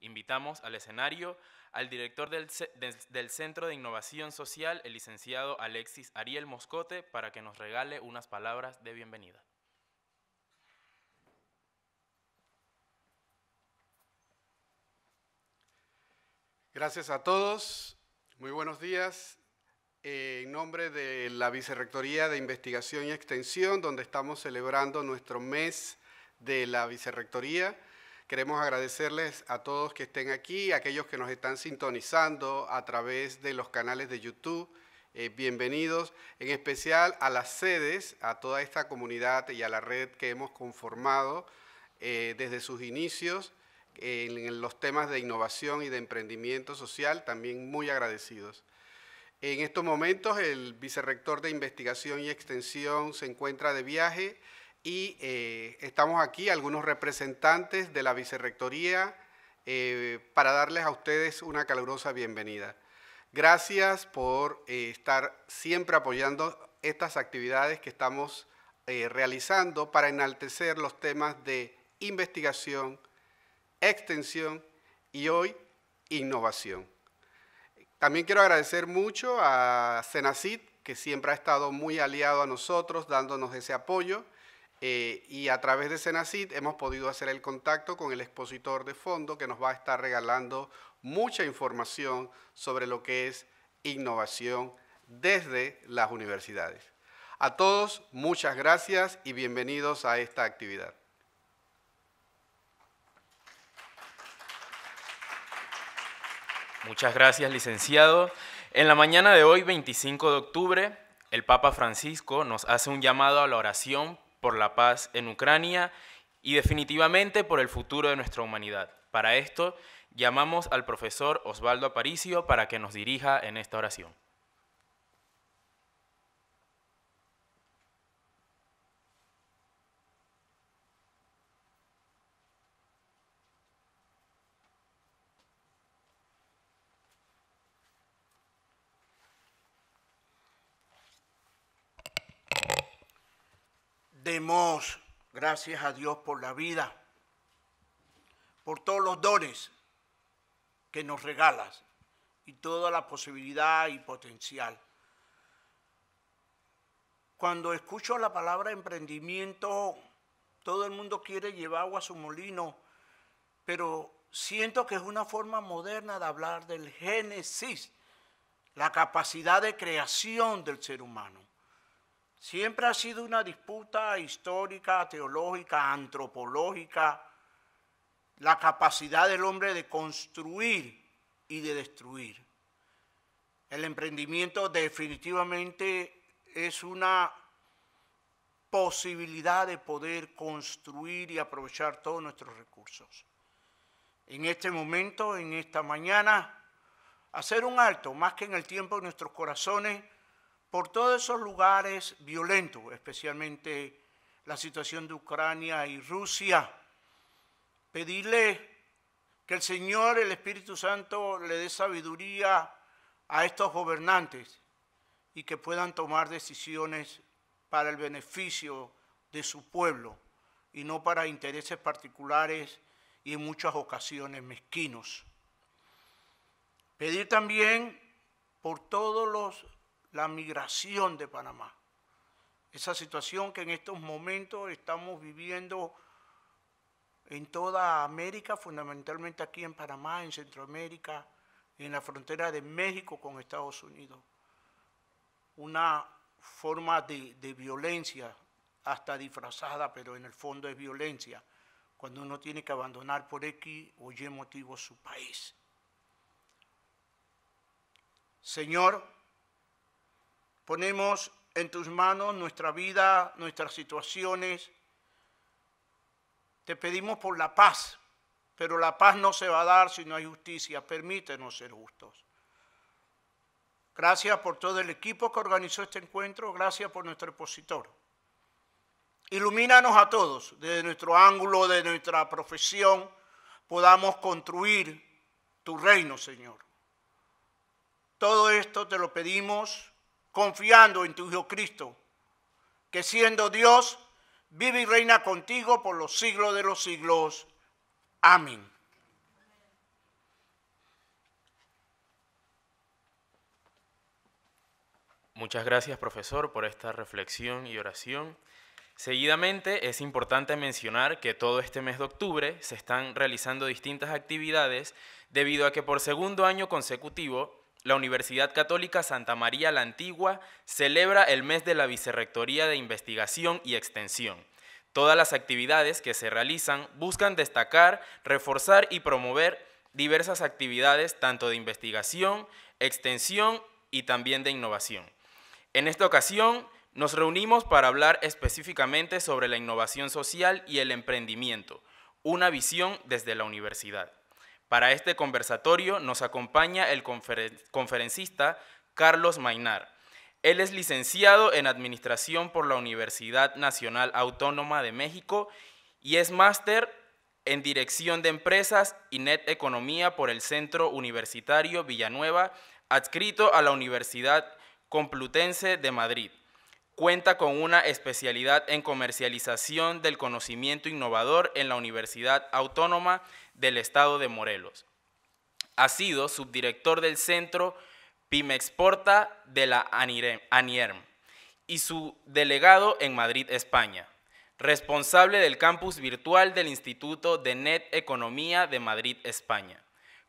Invitamos al escenario al director del, Centro de Innovación Social, el licenciado Alexis Ariel Moscote, para que nos regale unas palabras de bienvenida. Gracias a todos. Muy buenos días. Eh, en nombre de la Vicerrectoría de Investigación y Extensión, donde estamos celebrando nuestro mes de la Vicerrectoría, Queremos agradecerles a todos que estén aquí, a aquellos que nos están sintonizando a través de los canales de YouTube. Eh, bienvenidos, en especial a las sedes, a toda esta comunidad y a la red que hemos conformado eh, desde sus inicios en los temas de innovación y de emprendimiento social, también muy agradecidos. En estos momentos el vicerrector de Investigación y Extensión se encuentra de viaje y eh, estamos aquí algunos representantes de la vicerrectoría eh, para darles a ustedes una calurosa bienvenida. Gracias por eh, estar siempre apoyando estas actividades que estamos realizando para enaltecer los temas de investigación, extensión y hoy innovación. También quiero agradecer mucho a senacit que siempre ha estado muy aliado a nosotros, dándonos ese apoyo eh, y a través de Senacid hemos podido hacer el contacto con el expositor de fondo que nos va a estar regalando mucha información sobre lo que es innovación desde las universidades. A todos, muchas gracias y bienvenidos a esta actividad. Muchas gracias, licenciado. En la mañana de hoy, 25 de octubre, el Papa Francisco nos hace un llamado a la oración por la paz en Ucrania y definitivamente por el futuro de nuestra humanidad. Para esto, llamamos al profesor Osvaldo Aparicio para que nos dirija en esta oración. demos gracias a Dios por la vida, por todos los dones que nos regalas y toda la posibilidad y potencial. Cuando escucho la palabra emprendimiento, todo el mundo quiere llevar agua a su molino, pero siento que es una forma moderna de hablar del génesis, la capacidad de creación del ser humano. Siempre ha sido una disputa histórica, teológica, antropológica, la capacidad del hombre de construir y de destruir. El emprendimiento definitivamente es una posibilidad de poder construir y aprovechar todos nuestros recursos. En este momento, en esta mañana, hacer un alto, más que en el tiempo de nuestros corazones, por todos esos lugares violentos, especialmente la situación de Ucrania y Rusia, pedirle que el Señor, el Espíritu Santo, le dé sabiduría a estos gobernantes y que puedan tomar decisiones para el beneficio de su pueblo y no para intereses particulares y en muchas ocasiones mezquinos. Pedir también por todos los la migración de Panamá. Esa situación que en estos momentos estamos viviendo en toda América, fundamentalmente aquí en Panamá, en Centroamérica, en la frontera de México con Estados Unidos. Una forma de, violencia, hasta disfrazada, pero en el fondo es violencia, cuando uno tiene que abandonar por X o Y motivo su país. Señor, Ponemos en tus manos nuestra vida, nuestras situaciones. Te pedimos por la paz, pero la paz no se va a dar si no hay justicia. Permítenos ser justos. Gracias por todo el equipo que organizó este encuentro. Gracias por nuestro expositor. Ilumínanos a todos, desde nuestro ángulo, de nuestra profesión, podamos construir tu reino, Señor. Todo esto te lo pedimos confiando en tu Hijo Cristo, que siendo Dios, vive y reina contigo por los siglos de los siglos. Amén. Muchas gracias, profesor, por esta reflexión y oración. Seguidamente, es importante mencionar que todo este mes de octubre se están realizando distintas actividades debido a que por segundo año consecutivo la Universidad Católica Santa María la Antigua celebra el mes de la Vicerrectoría de Investigación y Extensión. Todas las actividades que se realizan buscan destacar, reforzar y promover diversas actividades tanto de investigación, extensión y también de innovación. En esta ocasión nos reunimos para hablar específicamente sobre la innovación social y el emprendimiento, una visión desde la universidad. Para este conversatorio nos acompaña el conferencista Carlos Mainar. Él es licenciado en Administración por la Universidad Nacional Autónoma de México y es máster en Dirección de Empresas y Net Economía por el Centro Universitario Villanueva, adscrito a la Universidad Complutense de Madrid. Cuenta con una especialidad en comercialización del conocimiento innovador en la Universidad Autónoma del Estado de Morelos. Ha sido subdirector del Centro Pimexporta de la ANIERM y su delegado en Madrid, España. Responsable del campus virtual del Instituto de Net Economía de Madrid, España.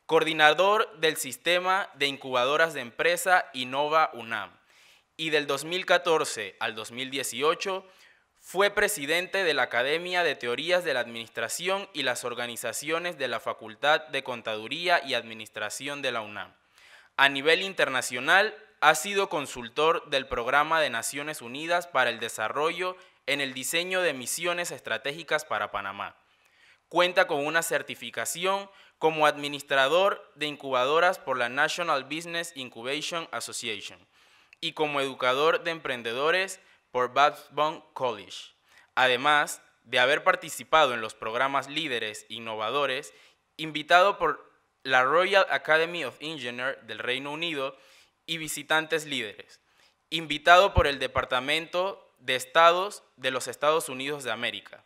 Coordinador del sistema de incubadoras de empresa Innova UNAM. Y del 2014 al 2018 fue presidente de la Academia de Teorías de la Administración y las organizaciones de la Facultad de Contaduría y Administración de la UNAM. A nivel internacional, ha sido consultor del Programa de Naciones Unidas para el Desarrollo en el diseño de misiones estratégicas para Panamá. Cuenta con una certificación como administrador de incubadoras por la National Business Incubation Association y como educador de emprendedores por Babson College, además de haber participado en los programas líderes e innovadores, invitado por la Royal Academy of Engineers del Reino Unido y visitantes líderes, invitado por el Departamento de Estados de los Estados Unidos de América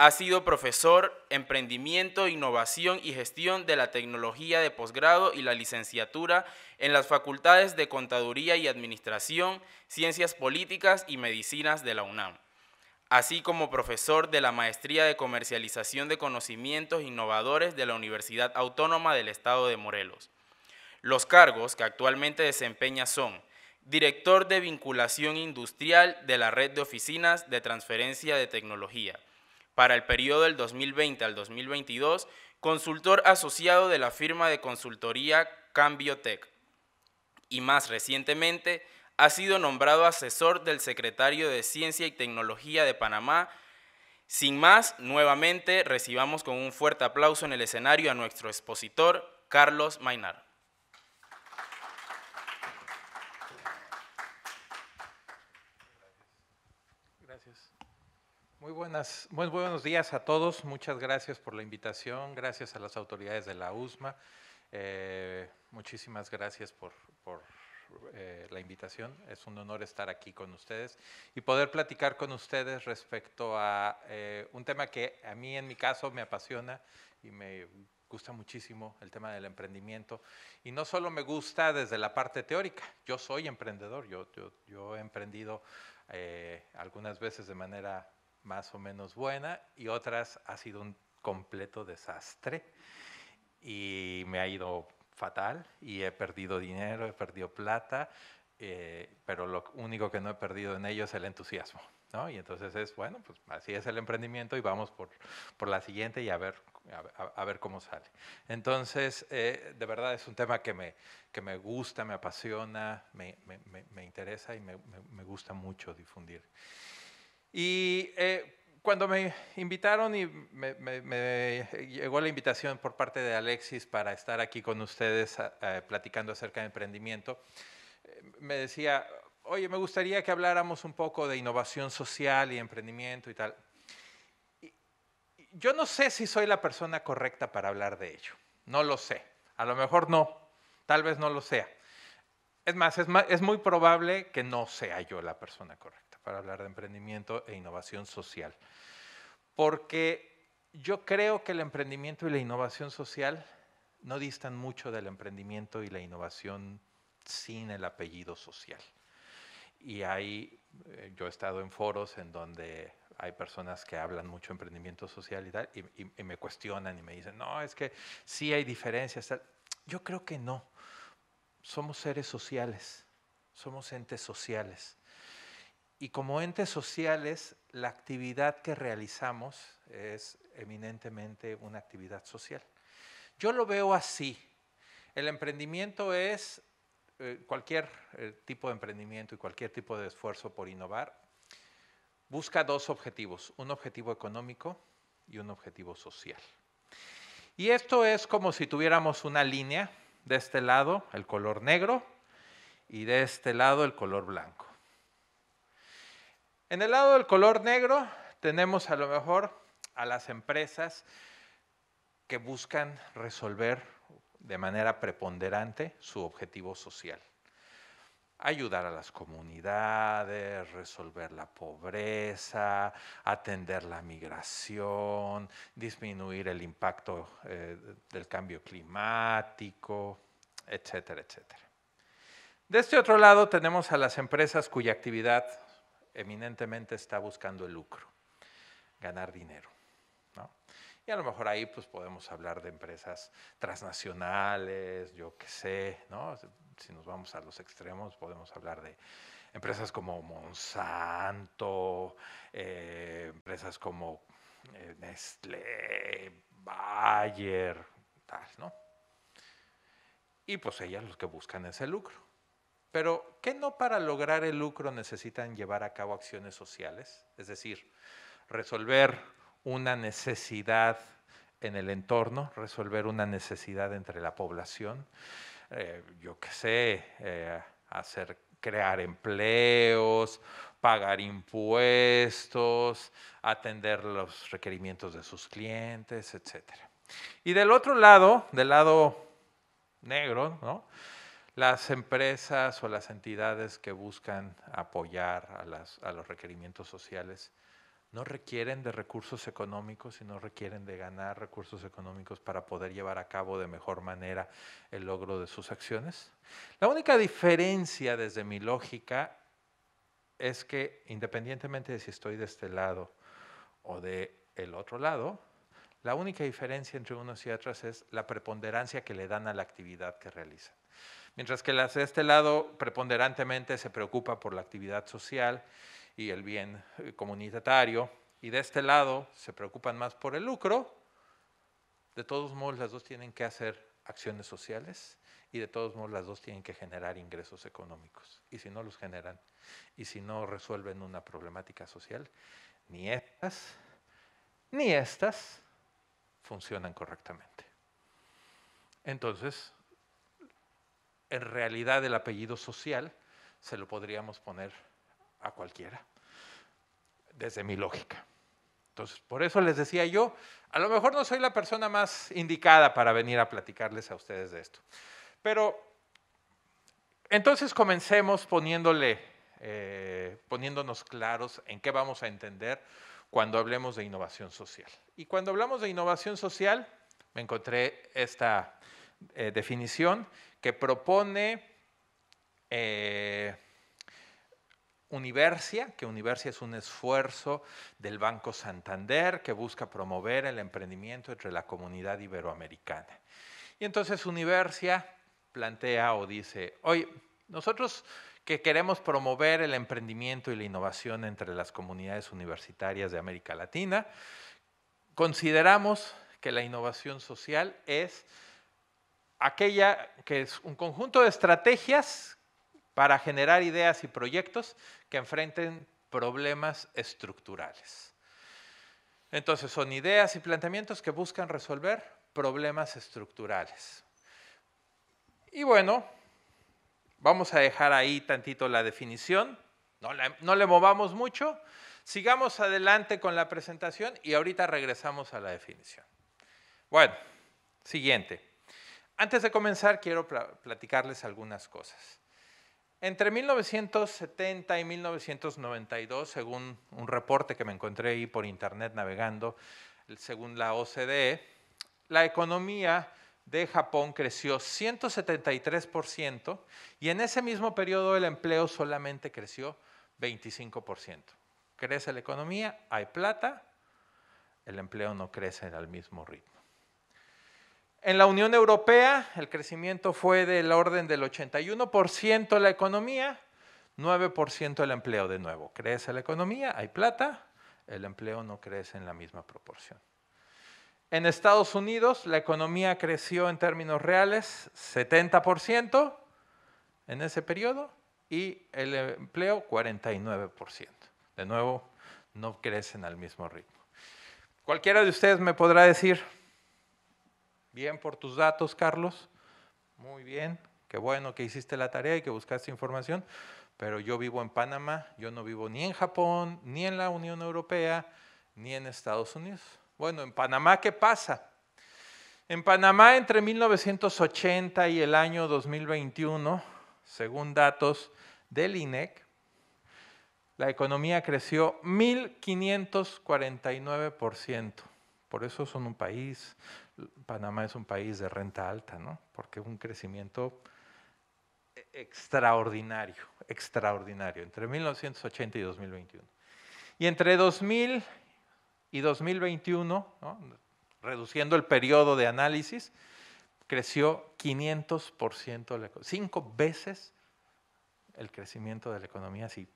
ha sido profesor, emprendimiento, innovación y gestión de la tecnología de posgrado y la licenciatura en las facultades de Contaduría y Administración, Ciencias Políticas y Medicinas de la UNAM, así como profesor de la Maestría de Comercialización de Conocimientos Innovadores de la Universidad Autónoma del Estado de Morelos. Los cargos que actualmente desempeña son Director de Vinculación Industrial de la Red de Oficinas de Transferencia de Tecnología, para el periodo del 2020 al 2022, consultor asociado de la firma de consultoría Cambiotech. Y más recientemente, ha sido nombrado asesor del secretario de Ciencia y Tecnología de Panamá. Sin más, nuevamente recibamos con un fuerte aplauso en el escenario a nuestro expositor, Carlos Mainar. Muy, buenas, buenos días a todos. Muchas gracias por la invitación. Gracias a las autoridades de la USMA. Eh, muchísimas gracias por, eh, la invitación. Es un honor estar aquí con ustedes y poder platicar con ustedes respecto a eh, un tema que a mí en mi caso me apasiona y me gusta muchísimo el tema del emprendimiento. Y no solo me gusta desde la parte teórica, yo soy emprendedor, yo, yo, he emprendido algunas veces de manera más o menos buena y otras ha sido un completo desastre y me ha ido fatal y he perdido dinero, he perdido plata, eh, pero lo único que no he perdido en ello es el entusiasmo. ¿no? Y entonces es, bueno, pues así es el emprendimiento y vamos por, por la siguiente y a ver, a, ver cómo sale. Entonces, eh, de verdad es un tema que me, que me gusta, me apasiona, me, me, me interesa y me gusta mucho difundir. Y eh, cuando me invitaron y me, llegó la invitación por parte de Alexis para estar aquí con ustedes ah, eh, platicando acerca de emprendimiento, eh, me decía, oye, me gustaría que habláramos un poco de innovación social y emprendimiento y tal. yo no sé si soy la persona correcta para hablar de ello, no lo sé, a lo mejor no, tal vez no lo sea. es, más, es muy probable que no sea yo la persona correcta para hablar de emprendimiento e innovación social. Porque yo creo que el emprendimiento y la innovación social no distan mucho del emprendimiento y la innovación sin el apellido social. Y ahí eh, yo he estado en foros en donde hay personas que hablan mucho de emprendimiento social y tal, y, y, me cuestionan y me dicen, no, es que sí hay diferencias. Yo creo que no. Somos seres sociales, somos entes sociales. Y como entes sociales, la actividad que realizamos es eminentemente una actividad social. Yo lo veo así. El emprendimiento es eh, cualquier eh, tipo de emprendimiento y cualquier tipo de esfuerzo por innovar. Busca dos objetivos, un objetivo económico y un objetivo social. Y esto es como si tuviéramos una línea, de este lado el color negro y de este lado el color blanco. En el lado del color negro tenemos a lo mejor a las empresas que buscan resolver de manera preponderante su objetivo social. Ayudar a las comunidades, resolver la pobreza, atender la migración, disminuir el impacto eh, del cambio climático, etcétera, etcétera. De este otro lado tenemos a las empresas cuya actividad eminentemente está buscando el lucro, ganar dinero. Y a lo mejor ahí pues, podemos hablar de empresas transnacionales, yo qué sé, si nos vamos a los extremos podemos hablar de empresas como Monsanto, eh, empresas como eh, Nestlé, Bayer, tal, ¿no? Y pues ellas los que buscan ese lucro. Pero, ¿qué no para lograr el lucro necesitan llevar a cabo acciones sociales? Es decir, resolver una necesidad en el entorno, resolver una necesidad entre la población, eh, yo qué sé, eh, hacer, crear empleos, pagar impuestos, atender los requerimientos de sus clientes, etc. Y del otro lado, del lado negro, ¿no? las empresas o las entidades que buscan apoyar a, los requerimientos sociales no requieren de recursos económicos y no requieren de ganar recursos económicos para poder llevar a cabo de mejor manera el logro de sus acciones. La única diferencia desde mi lógica es que independientemente de si estoy de este lado o del el otro lado, la única diferencia entre unos y otros es la preponderancia que le dan a la actividad que realizan mientras que las de este lado preponderantemente se preocupa por la actividad social y el bien eh, comunitario, y de este lado se preocupan más por el lucro, de todos modos las dos tienen que hacer acciones sociales y de todos modos las dos tienen que generar ingresos económicos. Y si no los generan y si no resuelven una problemática social, ni estas ni estas funcionan correctamente. Entonces, en realidad el apellido social se lo podríamos poner a cualquiera, desde mi lógica. Entonces, por eso les decía yo, a lo mejor no soy la persona más indicada para venir a platicarles a ustedes de esto. Pero entonces comencemos poniéndole, eh, poniéndonos claros en qué vamos a entender cuando hablemos de innovación social. Y cuando hablamos de innovación social, me encontré esta, eh, definición que propone eh, Universia, que Universia es un esfuerzo del Banco Santander que busca promover el emprendimiento entre la comunidad iberoamericana. Y entonces Universia plantea o dice, hoy nosotros que queremos promover el emprendimiento y la innovación entre las comunidades universitarias de América Latina, consideramos que la innovación social es aquella que es un conjunto de estrategias para generar ideas y proyectos que enfrenten problemas estructurales. Entonces, son ideas y planteamientos que buscan resolver problemas estructurales. Y bueno, vamos a dejar ahí tantito la definición, no, no le movamos mucho, sigamos adelante con la presentación y ahorita regresamos a la definición. Bueno, siguiente. Antes de comenzar, quiero platicarles algunas cosas. Entre 1970 y 1992, según un reporte que me encontré ahí por internet navegando, según la OCDE, la economía de Japón creció 173% y en ese mismo periodo el empleo solamente creció 25%. Crece la economía, hay plata, el empleo no crece al mismo ritmo. En la Unión Europea el crecimiento fue del orden del 81% la economía, 9% el empleo de nuevo. Crece la economía, hay plata, el empleo no crece en la misma proporción. En Estados Unidos la economía creció en términos reales 70% en ese periodo y el empleo 49%. De nuevo, no crecen al mismo ritmo. Cualquiera de ustedes me podrá decir, Bien por tus datos, Carlos. Muy bien. Qué bueno que hiciste la tarea y que buscaste información. Pero yo vivo en Panamá, yo no vivo ni en Japón, ni en la Unión Europea, ni en Estados Unidos. Bueno, en Panamá, ¿qué pasa? En Panamá, entre 1980 y el año 2021, según datos del INEC, la economía creció 1.549%. Por eso son un país, Panamá es un país de renta alta, ¿no? Porque un crecimiento e-, extraordinario, extraordinario, entre 1980 y 2021. Y entre 2000 y 2021, reduciendo el periodo de análisis, creció 500%, la, cinco veces el crecimiento de la economía, así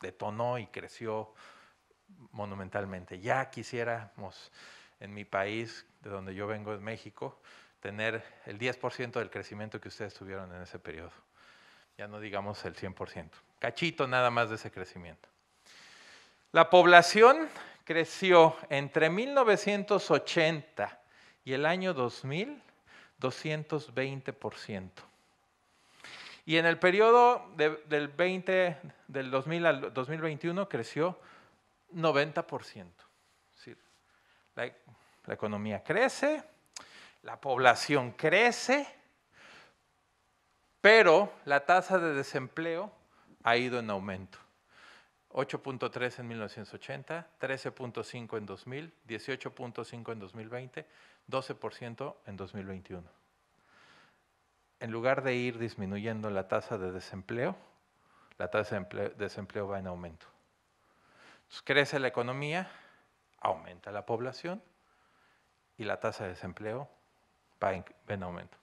detonó y creció monumentalmente. Ya quisiéramos en mi país donde yo vengo, es México, tener el 10% del crecimiento que ustedes tuvieron en ese periodo. Ya no digamos el 100%. Cachito nada más de ese crecimiento. La población creció entre 1980 y el año 2000 220%. Y en el periodo del, 20, del 2000 al 2021 creció 90%. Es decir, la economía crece, la población crece, pero la tasa de desempleo ha ido en aumento. 8.3 en 1980, 13.5 en 2000, 18.5 en 2020, 12% en 2021. En lugar de ir disminuyendo la tasa de desempleo, la tasa de desempleo va en aumento. Entonces, crece la economía, aumenta la población, y la tasa de desempleo va en, aumento.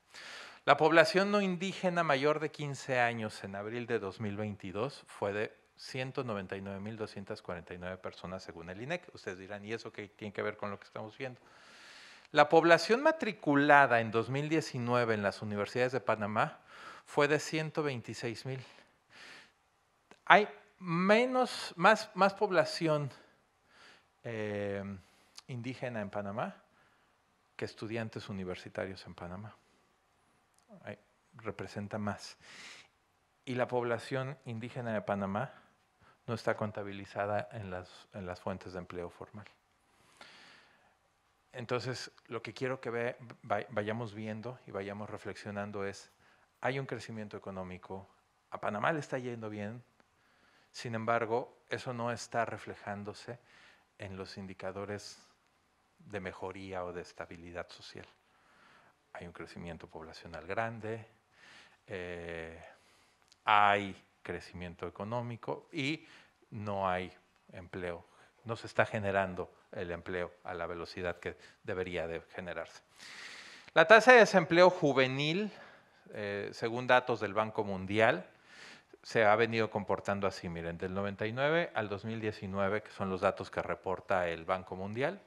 La población no indígena mayor de 15 años en abril de 2022 fue de 199.249 personas según el INEC. Ustedes dirán, ¿y eso qué tiene que ver con lo que estamos viendo? La población matriculada en 2019 en las universidades de Panamá fue de 126.000. Hay menos, más, población eh, indígena en Panamá que estudiantes universitarios en Panamá. representa más. Y la población indígena de Panamá no está contabilizada en las, las fuentes de empleo formal. Entonces, lo que quiero que ve, vayamos viendo y vayamos reflexionando es, hay un crecimiento económico, a Panamá le está yendo bien, sin embargo, eso no está reflejándose en los indicadores de mejoría o de estabilidad social. Hay un crecimiento poblacional grande, eh, hay crecimiento económico y no hay empleo. No se está generando el empleo a la velocidad que debería de generarse. La tasa de desempleo juvenil, eh, según datos del Banco Mundial, se ha venido comportando así, miren, del 99 al 2019, que son los datos que reporta el Banco Mundial,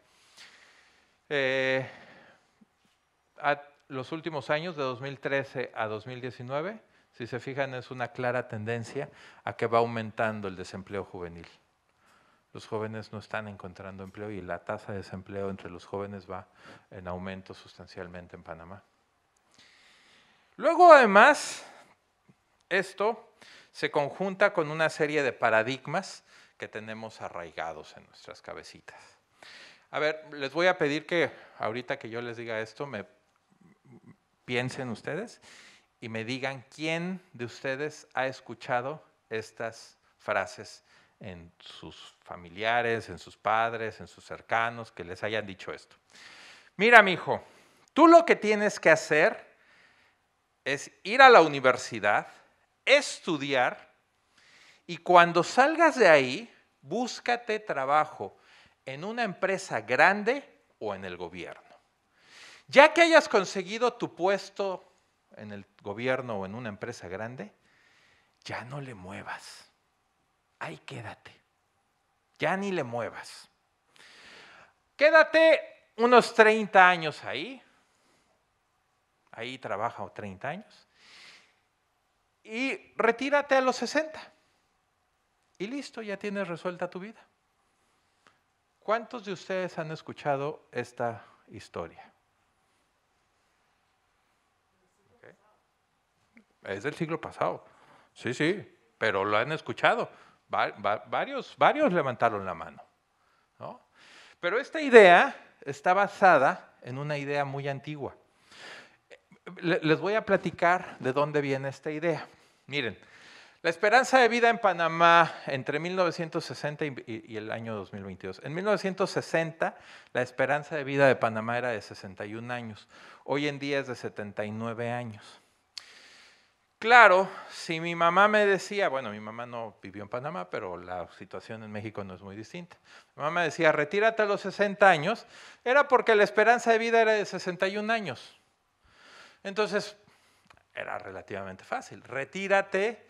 eh, a los últimos años, de 2013 a 2019, si se fijan, es una clara tendencia a que va aumentando el desempleo juvenil. Los jóvenes no están encontrando empleo y la tasa de desempleo entre los jóvenes va en aumento sustancialmente en Panamá. Luego, además, esto se conjunta con una serie de paradigmas que tenemos arraigados en nuestras cabecitas. A ver, les voy a pedir que ahorita que yo les diga esto, me piensen ustedes y me digan quién de ustedes ha escuchado estas frases en sus familiares, en sus padres, en sus cercanos, que les hayan dicho esto. Mira, mi hijo, tú lo que tienes que hacer es ir a la universidad, estudiar, y cuando salgas de ahí, búscate trabajo en una empresa grande o en el gobierno. Ya que hayas conseguido tu puesto en el gobierno o en una empresa grande, ya no le muevas. Ahí quédate. Ya ni le muevas. Quédate unos 30 años ahí. Ahí trabaja 30 años. Y retírate a los 60. Y listo, ya tienes resuelta tu vida. ¿Cuántos de ustedes han escuchado esta historia? Es del siglo pasado. Sí, sí, pero lo han escuchado. varios, varios levantaron la mano. Pero esta idea está basada en una idea muy antigua. Les voy a platicar de dónde viene esta idea. Miren, la esperanza de vida en Panamá entre 1960 y el año 2022. En 1960 la esperanza de vida de Panamá era de 61 años, hoy en día es de 79 años. Claro, si mi mamá me decía, bueno, mi mamá no vivió en Panamá, pero la situación en México no es muy distinta. Mi mamá me decía, retírate a los 60 años, era porque la esperanza de vida era de 61 años. Entonces, era relativamente fácil, retírate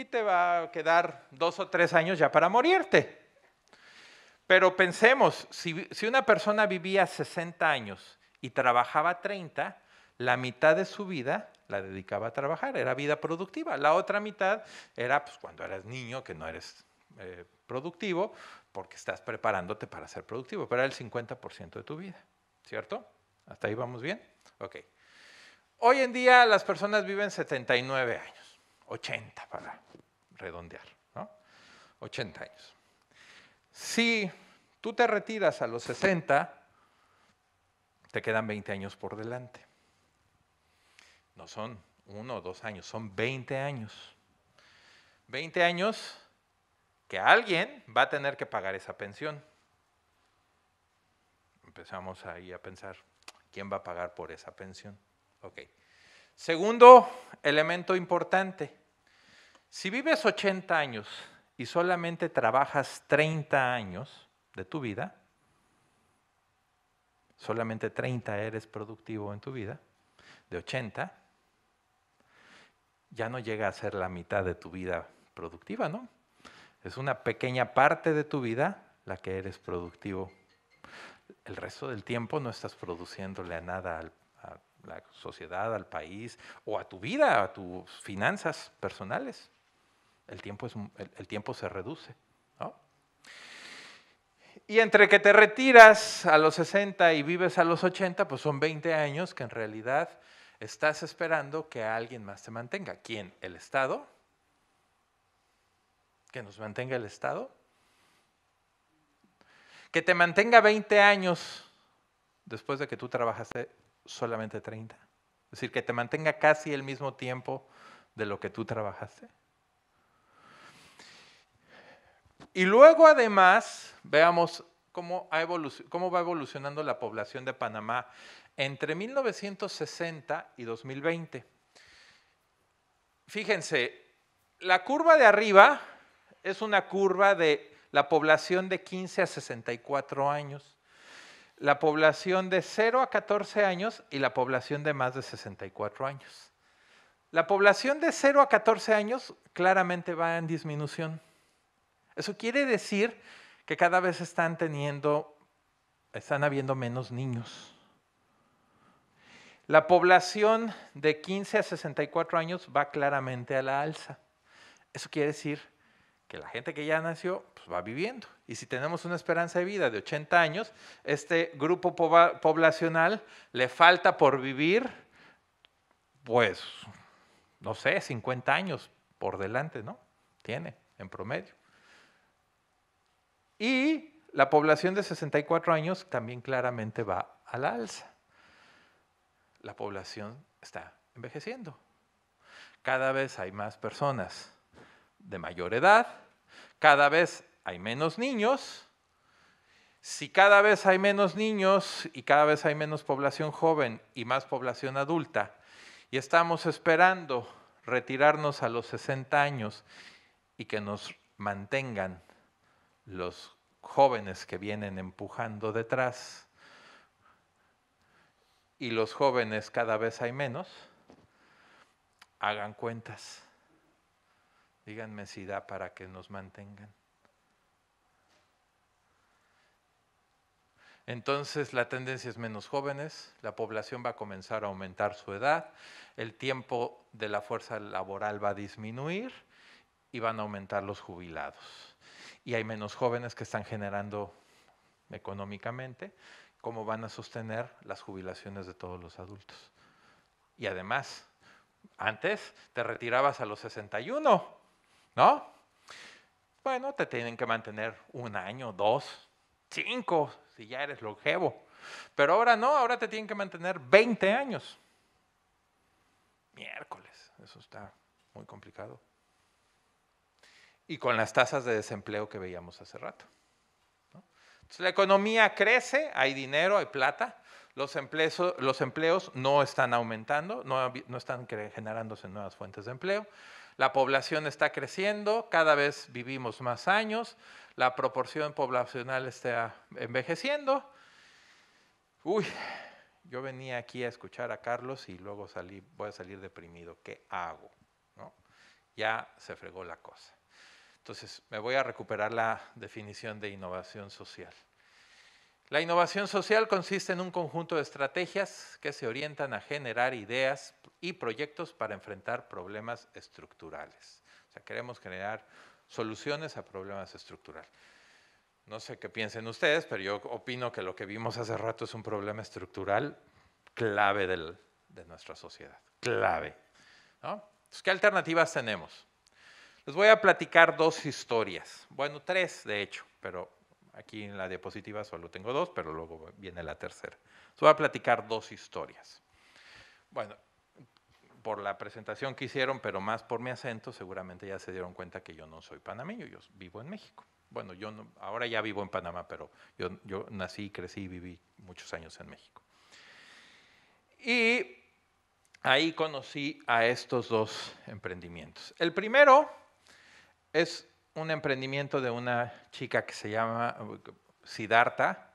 y te va a quedar dos o tres años ya para morirte. Pero pensemos, si, una persona vivía 60 años y trabajaba 30, la mitad de su vida la dedicaba a trabajar, era vida productiva. La otra mitad era pues, cuando eras niño, que no eres eh, productivo, porque estás preparándote para ser productivo, pero era el 50% de tu vida, ¿cierto? ¿Hasta ahí vamos bien? Ok. Hoy en día las personas viven 79 años. 80 para redondear, ¿no? 80 años. Si tú te retiras a los 60, te quedan 20 años por delante. No son uno o dos años, son 20 años. 20 años que alguien va a tener que pagar esa pensión. Empezamos ahí a pensar, ¿quién va a pagar por esa pensión? Ok. Segundo elemento importante, si vives 80 años y solamente trabajas 30 años de tu vida, solamente 30 eres productivo en tu vida, de 80, ya no llega a ser la mitad de tu vida productiva, ¿no? Es una pequeña parte de tu vida la que eres productivo. El resto del tiempo no estás produciéndole a nada al la sociedad, al país o a tu vida, a tus finanzas personales. El tiempo, es, el, tiempo se reduce. Y entre que te retiras a los 60 y vives a los 80, pues son 20 años que en realidad estás esperando que alguien más te mantenga. ¿Quién? ¿El Estado? ¿Que nos mantenga el Estado? Que te mantenga 20 años después de que tú trabajaste solamente 30. Es decir, que te mantenga casi el mismo tiempo de lo que tú trabajaste. Y luego además, veamos cómo, cómo va evolucionando la población de Panamá entre 1960 y 2020. Fíjense, la curva de arriba es una curva de la población de 15 a 64 años la población de 0 a 14 años y la población de más de 64 años. La población de 0 a 14 años claramente va en disminución. Eso quiere decir que cada vez están teniendo, están habiendo menos niños. La población de 15 a 64 años va claramente a la alza. Eso quiere decir que la gente que ya nació pues, va viviendo. Y si tenemos una esperanza de vida de 80 años, este grupo poblacional le falta por vivir, pues, no sé, 50 años por delante, ¿no? Tiene, en promedio. Y la población de 64 años también claramente va a la alza. La población está envejeciendo. Cada vez hay más personas de mayor edad, cada vez hay menos niños. Si cada vez hay menos niños y cada vez hay menos población joven y más población adulta, y estamos esperando retirarnos a los 60 años y que nos mantengan los jóvenes que vienen empujando detrás, y los jóvenes cada vez hay menos, hagan cuentas. Díganme si da para que nos mantengan. Entonces la tendencia es menos jóvenes, la población va a comenzar a aumentar su edad, el tiempo de la fuerza laboral va a disminuir y van a aumentar los jubilados. Y hay menos jóvenes que están generando económicamente, cómo van a sostener las jubilaciones de todos los adultos. Y además, antes te retirabas a los 61. ¿no? Bueno, te tienen que mantener un año, dos, cinco, si ya eres longevo. Pero ahora no, ahora te tienen que mantener 20 años. Miércoles, eso está muy complicado. Y con las tasas de desempleo que veíamos hace rato. Entonces, la economía crece, hay dinero, hay plata, los empleos, no están aumentando, no están generándose nuevas fuentes de empleo la población está creciendo, cada vez vivimos más años, la proporción poblacional está envejeciendo. Uy, yo venía aquí a escuchar a Carlos y luego salí, voy a salir deprimido. ¿Qué hago? Ya se fregó la cosa. Entonces, me voy a recuperar la definición de innovación social. La innovación social consiste en un conjunto de estrategias que se orientan a generar ideas y proyectos para enfrentar problemas estructurales. O sea, queremos generar soluciones a problemas estructurales. No sé qué piensen ustedes, pero yo opino que lo que vimos hace rato es un problema estructural clave de nuestra sociedad. Clave. ¿Qué alternativas tenemos? Les voy a platicar dos historias. Bueno, tres de hecho, pero Aquí en la diapositiva solo tengo dos, pero luego viene la tercera. voy a platicar dos historias. Bueno, por la presentación que hicieron, pero más por mi acento, seguramente ya se dieron cuenta que yo no soy panameño, yo vivo en México. Bueno, yo ahora ya vivo en Panamá, pero yo, yo nací, crecí y viví muchos años en México. Y ahí conocí a estos dos emprendimientos. El primero es un emprendimiento de una chica que se llama Siddhartha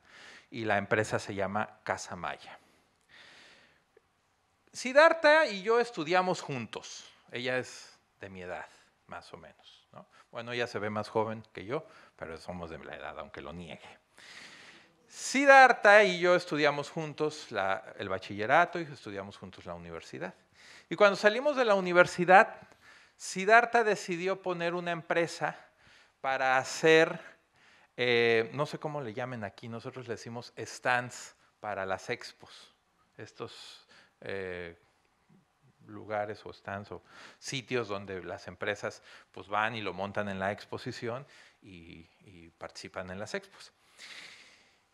y la empresa se llama Casa Maya. Siddhartha y yo estudiamos juntos. Ella es de mi edad, más o menos. Bueno, ella se ve más joven que yo, pero somos de la edad, aunque lo niegue. Sidarta y yo estudiamos juntos el bachillerato y estudiamos juntos la universidad. Y cuando salimos de la universidad, Siddhartha decidió poner una empresa para hacer, eh, no sé cómo le llamen aquí, nosotros le decimos stands para las expos, estos eh, lugares o stands o sitios donde las empresas pues van y lo montan en la exposición y, participan en las expos.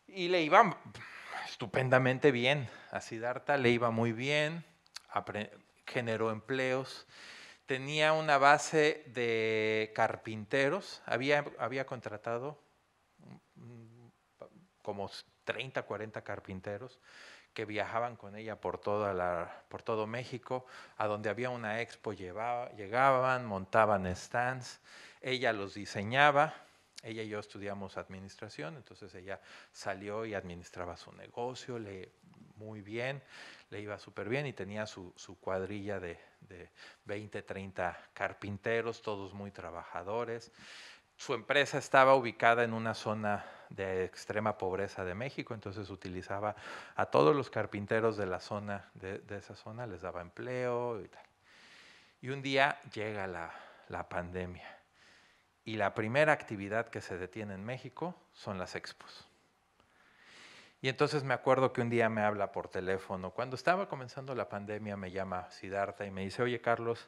Y le iba estupendamente bien, a Siddhartha le iba muy bien, generó empleos tenía una base de carpinteros, había, había contratado mm, como 30, 40 carpinteros que viajaban con ella por, toda la, por todo México, a donde había una expo llevaba, llegaban, montaban stands, ella los diseñaba, ella y yo estudiamos administración, entonces ella salió y administraba su negocio le, muy bien, le iba súper bien y tenía su, cuadrilla de, de, 20, 30 carpinteros, todos muy trabajadores. Su empresa estaba ubicada en una zona de extrema pobreza de México, entonces utilizaba a todos los carpinteros de la zona, de, esa zona, les daba empleo y tal. Y un día llega la, la pandemia y la primera actividad que se detiene en México son las expos. Y entonces me acuerdo que un día me habla por teléfono. Cuando estaba comenzando la pandemia me llama Sidarta y me dice, oye Carlos,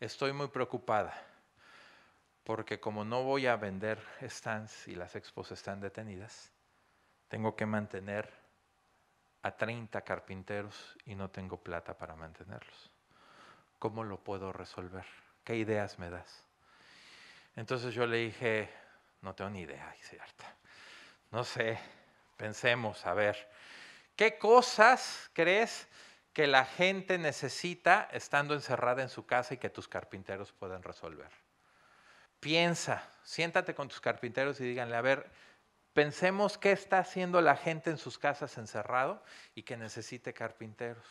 estoy muy preocupada porque como no voy a vender stands y las expos están detenidas, tengo que mantener a 30 carpinteros y no tengo plata para mantenerlos. ¿Cómo lo puedo resolver? ¿Qué ideas me das? Entonces yo le dije, no tengo ni idea, Siddhartha. No sé, Pensemos, a ver, ¿qué cosas crees que la gente necesita estando encerrada en su casa y que tus carpinteros pueden resolver? Piensa, siéntate con tus carpinteros y díganle, a ver, pensemos qué está haciendo la gente en sus casas encerrado y que necesite carpinteros.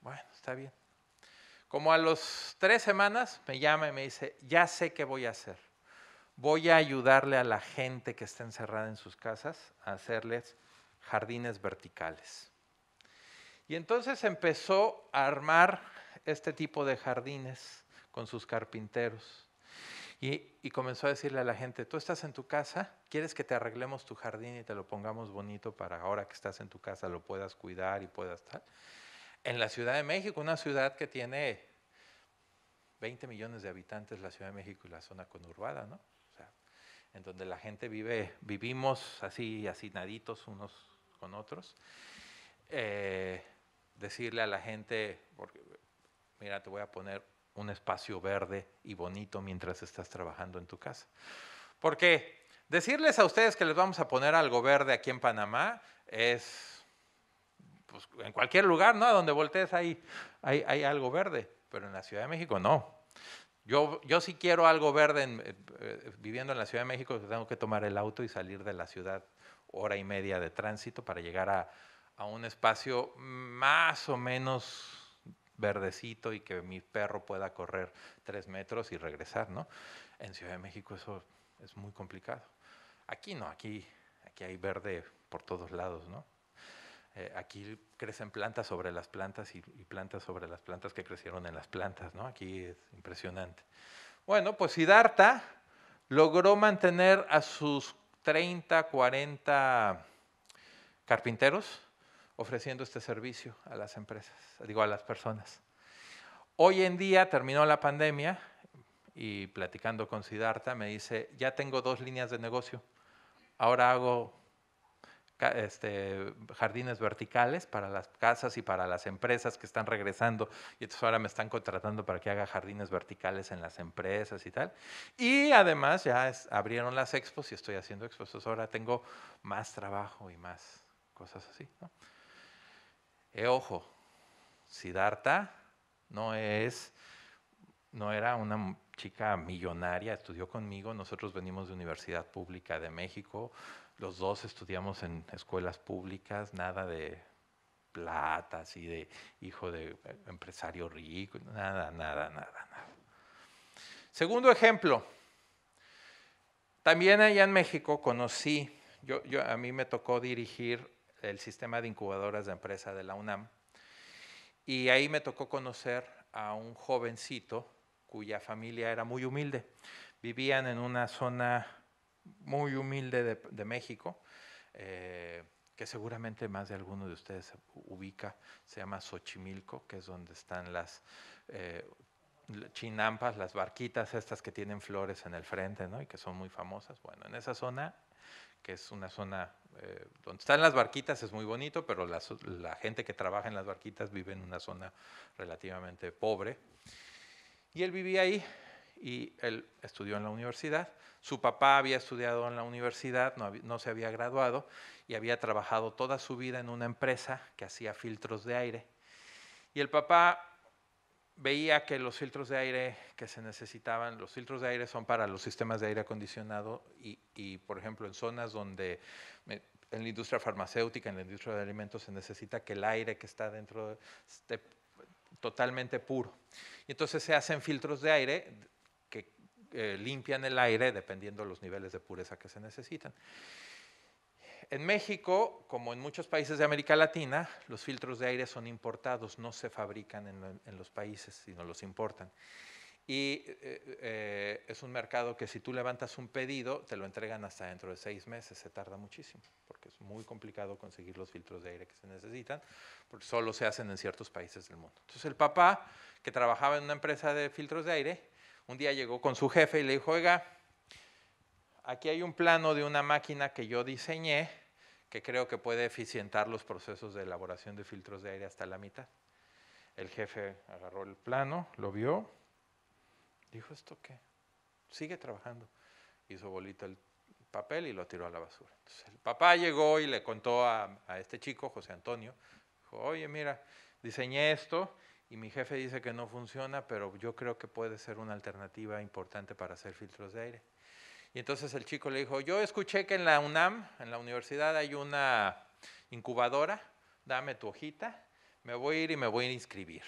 Bueno, está bien. Como a los tres semanas me llama y me dice, ya sé qué voy a hacer voy a ayudarle a la gente que está encerrada en sus casas a hacerles jardines verticales. Y entonces empezó a armar este tipo de jardines con sus carpinteros. Y, comenzó a decirle a la gente, tú estás en tu casa, quieres que te arreglemos tu jardín y te lo pongamos bonito para ahora que estás en tu casa lo puedas cuidar y puedas tal. En la Ciudad de México, una ciudad que tiene 20 millones de habitantes, la Ciudad de México y la zona conurbada, ¿no? en donde la gente vive, vivimos así, naditos unos con otros. Eh, decirle a la gente, porque, mira, te voy a poner un espacio verde y bonito mientras estás trabajando en tu casa. Porque decirles a ustedes que les vamos a poner algo verde aquí en Panamá es, pues, en cualquier lugar, ¿no? donde voltees ahí hay, hay algo verde, pero en la Ciudad de México no. Yo, yo si quiero algo verde eh, eh, viviendo en la Ciudad de México, pues tengo que tomar el auto y salir de la ciudad hora y media de tránsito para llegar a, un espacio más o menos verdecito y que mi perro pueda correr tres metros y regresar, ¿no? En Ciudad de México eso es muy complicado. Aquí no, aquí, aquí hay verde por todos lados, ¿no? Eh, aquí crecen plantas sobre las plantas y, plantas sobre las plantas que crecieron en las plantas, ¿no? Aquí es impresionante. Bueno, pues Siddhartha logró mantener a sus 30, 40 carpinteros ofreciendo este servicio a las empresas, digo, a las personas. Hoy en día terminó la pandemia y platicando con Siddhartha me dice, ya tengo dos líneas de negocio, ahora hago este, jardines verticales para las casas y para las empresas que están regresando y entonces ahora me están contratando para que haga jardines verticales en las empresas y tal. Y además ya abrieron las expos y estoy haciendo expos, entonces ahora tengo más trabajo y más cosas así. ¿no? E, ojo, Siddhartha no es, no era una chica millonaria, estudió conmigo, nosotros venimos de Universidad Pública de México, los dos estudiamos en escuelas públicas, nada de plata, así de hijo de eh, empresario rico, nada, nada, nada, nada. Segundo ejemplo, también allá en México conocí, yo, a mí me tocó dirigir el sistema de incubadoras de empresa de la UNAM y ahí me tocó conocer a un jovencito cuya familia era muy humilde. Vivían en una zona muy humilde de, México, eh, que seguramente más de alguno de ustedes ubica, se llama Xochimilco, que es donde están las eh, chinampas, las barquitas estas que tienen flores en el frente, ¿no? Y que son muy famosas. Bueno, en esa zona, que es una zona eh, donde están las barquitas, es muy bonito, pero la gente que trabaja en las barquitas vive en una zona relativamente pobre. Y él vivía ahí, y él estudió en la universidad. Su papá había estudiado en la universidad, no, se había graduado y había trabajado toda su vida en una empresa que hacía filtros de aire. Y el papá veía que los filtros de aire que se necesitaban, los filtros de aire son para los sistemas de aire acondicionado y, por ejemplo, en zonas donde en la industria farmacéutica, en la industria de alimentos, se necesita que el aire que está dentro esté totalmente puro. Y entonces se hacen filtros de aire eh, limpian el aire dependiendo de los niveles de pureza que se necesitan. En México, como en muchos países de América Latina, los filtros de aire son importados, no se fabrican en, los países, sino los importan. Y eh, eh, es un mercado que si tú levantas un pedido, te lo entregan hasta dentro de seis meses, se tarda muchísimo, porque es muy complicado conseguir los filtros de aire que se necesitan, porque solo se hacen en ciertos países del mundo. Entonces el papá, que trabajaba en una empresa de filtros de aire, un día llegó con su jefe y le dijo, oiga, aquí hay un plano de una máquina que yo diseñé que creo que puede eficientar los procesos de elaboración de filtros de aire hasta la mitad. El jefe agarró el plano, lo vio, dijo, ¿esto qué? Sigue trabajando. Hizo bolita el papel y lo tiró a la basura. Entonces, el papá llegó y le contó a, este chico, José Antonio, oye, mira, diseñé esto y mi jefe dice que no funciona, pero yo creo que puede ser una alternativa importante para hacer filtros de aire. Y entonces el chico le dijo, yo escuché que en la UNAM, en la universidad, hay una incubadora, dame tu hojita, me voy a ir y me voy a inscribir.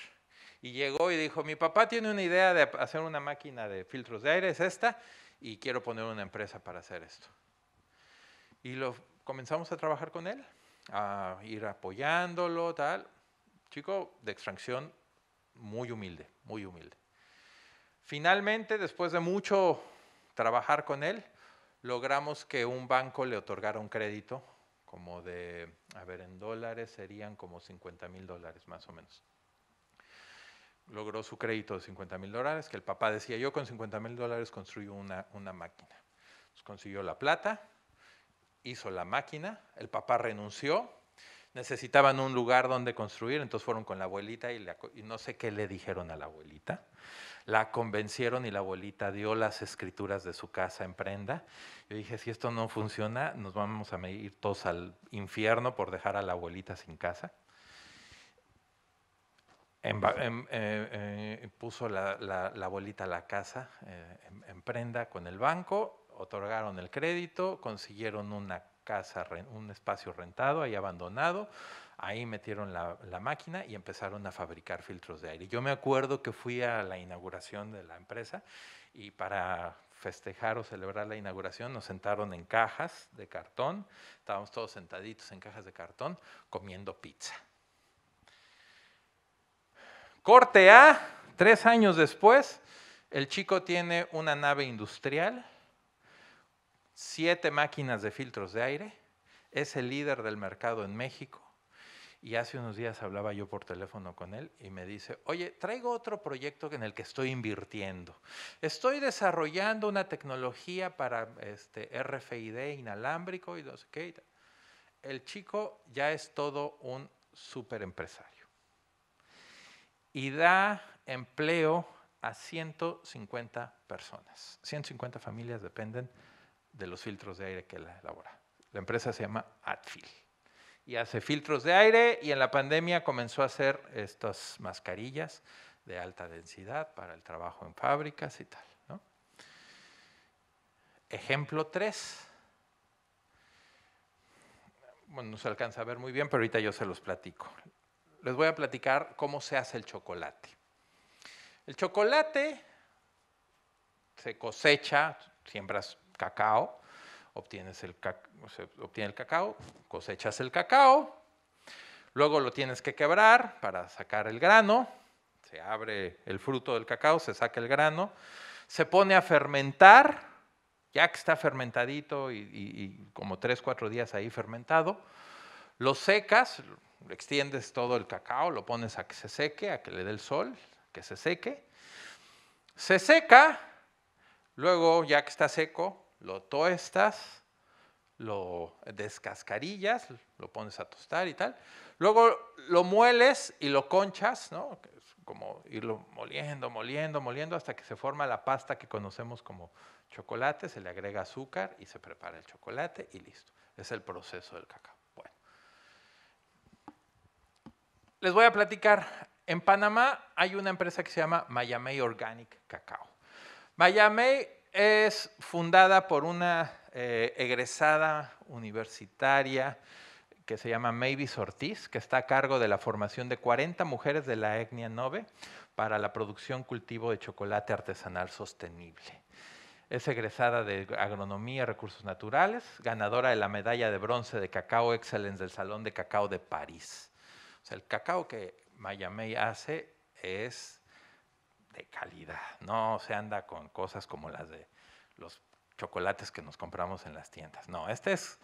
Y llegó y dijo, mi papá tiene una idea de hacer una máquina de filtros de aire, es esta, y quiero poner una empresa para hacer esto. Y lo comenzamos a trabajar con él, a ir apoyándolo, tal. Chico de extracción muy humilde, muy humilde. Finalmente, después de mucho trabajar con él, logramos que un banco le otorgara un crédito como de, a ver, en dólares serían como 50 mil dólares más o menos. Logró su crédito de 50 mil dólares, que el papá decía, yo con 50 mil dólares construyo una, una máquina. consiguió la plata, hizo la máquina, el papá renunció, necesitaban un lugar donde construir, entonces fueron con la abuelita y, no sé qué le dijeron a la abuelita. La convencieron y la abuelita dio las escrituras de su casa en prenda. Yo dije, si esto no funciona, nos vamos a ir todos al infierno por dejar a la abuelita sin casa. Eh, eh, puso la, abuelita la casa eh, en, en prenda con el banco, otorgaron el crédito, consiguieron una casa, un espacio rentado, ahí abandonado, ahí metieron la, la, máquina y empezaron a fabricar filtros de aire. Yo me acuerdo que fui a la inauguración de la empresa y para festejar o celebrar la inauguración nos sentaron en cajas de cartón, estábamos todos sentaditos en cajas de cartón comiendo pizza. Corte A, tres años después, el chico tiene una nave industrial siete máquinas de filtros de aire, es el líder del mercado en México. Y hace unos días hablaba yo por teléfono con él y me dice, oye, traigo otro proyecto en el que estoy invirtiendo. Estoy desarrollando una tecnología para este RFID inalámbrico y no sé qué. El chico ya es todo un super empresario. Y da empleo a 150 personas. 150 familias dependen de los filtros de aire que la elabora. La empresa se llama Atfil y hace filtros de aire y en la pandemia comenzó a hacer estas mascarillas de alta densidad para el trabajo en fábricas y tal. Ejemplo 3. Bueno, no se alcanza a ver muy bien, pero ahorita yo se los platico. Les voy a platicar cómo se hace el chocolate. El chocolate se cosecha, siembras cacao, obtienes el, obtiene el cacao, cosechas el cacao, luego lo tienes que quebrar para sacar el grano, se abre el fruto del cacao, se saca el grano, se pone a fermentar, ya que está fermentadito y, y como tres, cuatro días ahí fermentado, lo secas, extiendes todo el cacao, lo pones a que se seque, a que le dé el sol, que se seque, se seca, luego ya que está seco, lo toestas, lo descascarillas, lo pones a tostar y tal. Luego lo mueles y lo conchas, ¿no? Es como irlo moliendo, moliendo, moliendo hasta que se forma la pasta que conocemos como chocolate, se le agrega azúcar y se prepara el chocolate y listo. Es el proceso del cacao. Bueno. Les voy a platicar. En Panamá hay una empresa que se llama Miami Organic Cacao. Miami es fundada por una eh, egresada universitaria que se llama Mavis Ortiz, que está a cargo de la formación de 40 mujeres de la etnia Nove para la producción cultivo de chocolate artesanal sostenible. Es egresada de Agronomía y Recursos Naturales, ganadora de la medalla de bronce de Cacao Excellence del Salón de Cacao de París. O sea, el cacao que Mayamey hace es de calidad, no se anda con cosas como las de los chocolates que nos compramos en las tiendas. No, este es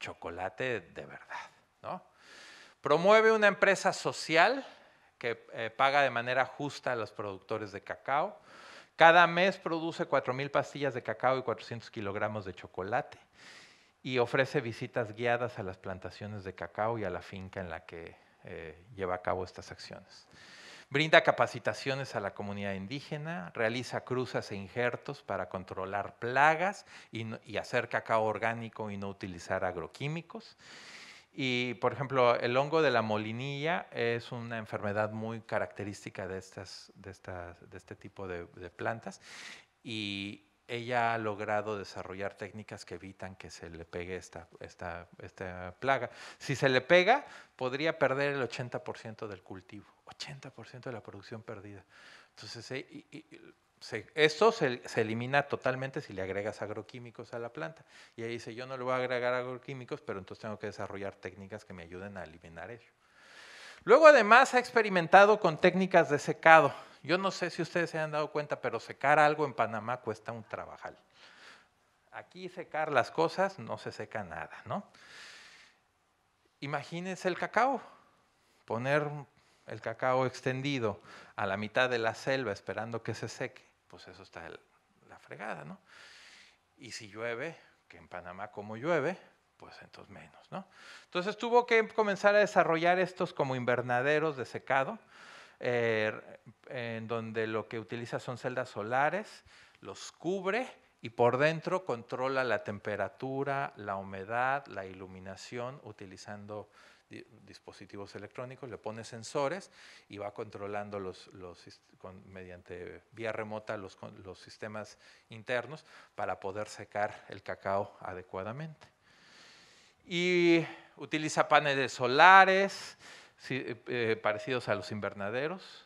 chocolate de verdad. Promueve una empresa social que eh, paga de manera justa a los productores de cacao. Cada mes produce 4.000 pastillas de cacao y 400 kilogramos de chocolate y ofrece visitas guiadas a las plantaciones de cacao y a la finca en la que eh, lleva a cabo estas acciones. Brinda capacitaciones a la comunidad indígena, realiza cruzas e injertos para controlar plagas y, hacer cacao orgánico y no utilizar agroquímicos. Y, por ejemplo, el hongo de la molinilla es una enfermedad muy característica de, estas, de, estas, de este tipo de, de plantas. Y, ella ha logrado desarrollar técnicas que evitan que se le pegue esta, esta, plaga. Si se le pega, podría perder el 80% del cultivo, 80% de la producción perdida. Entonces, eh, esto se, se, elimina totalmente si le agregas agroquímicos a la planta. Y ahí dice, yo no le voy a agregar agroquímicos, pero entonces tengo que desarrollar técnicas que me ayuden a eliminar eso. Luego además ha experimentado con técnicas de secado. Yo no sé si ustedes se han dado cuenta, pero secar algo en Panamá cuesta un trabajal. Aquí secar las cosas no se seca nada, ¿no? Imagínense el cacao, poner el cacao extendido a la mitad de la selva esperando que se seque, pues eso está la fregada, ¿no? Y si llueve, que en Panamá como llueve, pues, entonces menos, Entonces tuvo que comenzar a desarrollar estos como invernaderos de secado, eh, en donde lo que utiliza son celdas solares, los cubre y por dentro controla la temperatura, la humedad, la iluminación, utilizando dispositivos electrónicos, le pone sensores y va controlando mediante vía remota los, sistemas internos para poder secar el cacao adecuadamente y utiliza paneles solares eh, eh, parecidos a los invernaderos.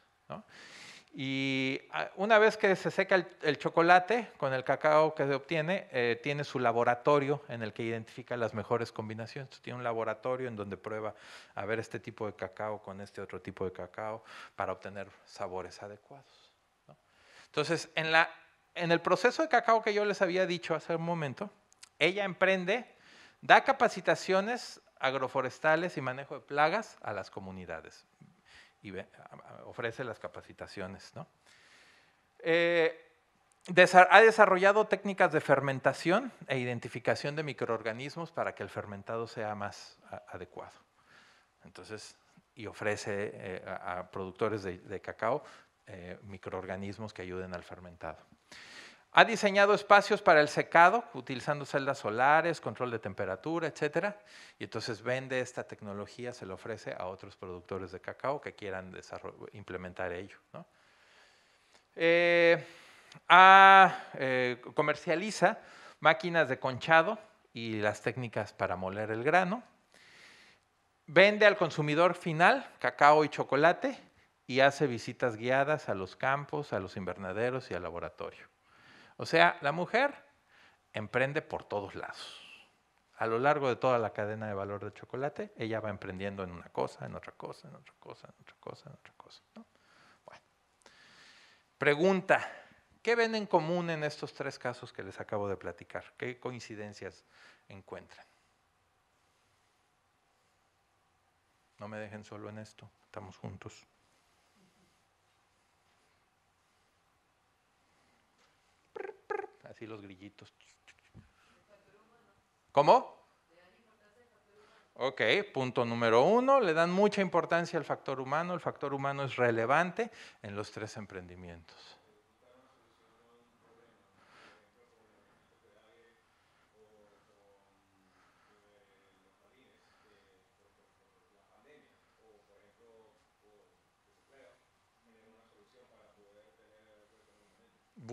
Y ah, una vez que se seca el, chocolate con el cacao que se obtiene, eh, tiene su laboratorio en el que identifica las mejores combinaciones. tiene un laboratorio en donde prueba a ver este tipo de cacao con este otro tipo de cacao para obtener sabores adecuados. Entonces, en, la, en el proceso de cacao que yo les había dicho hace un momento, ella emprende Da capacitaciones agroforestales y manejo de plagas a las comunidades y ofrece las capacitaciones. ¿no? Eh, ha desarrollado técnicas de fermentación e identificación de microorganismos para que el fermentado sea más adecuado. Entonces, y ofrece eh, a, productores de, cacao eh, microorganismos que ayuden al fermentado. Ha diseñado espacios para el secado, utilizando celdas solares, control de temperatura, etc. Y entonces vende esta tecnología, se la ofrece a otros productores de cacao que quieran implementar ello. Eh, eh, comercializa máquinas de conchado y las técnicas para moler el grano. Vende al consumidor final cacao y chocolate y hace visitas guiadas a los campos, a los invernaderos y al laboratorio. O sea, la mujer emprende por todos lados. A lo largo de toda la cadena de valor del chocolate, ella va emprendiendo en una cosa, en otra cosa, en otra cosa, en otra cosa, en otra cosa. Bueno. Pregunta, ¿qué ven en común en estos tres casos que les acabo de platicar? ¿Qué coincidencias encuentran? No me dejen solo en esto, estamos juntos. Sí, los grillitos. ¿Cómo? Ok, punto número uno, le dan mucha importancia al factor humano, el factor humano es relevante en los tres emprendimientos.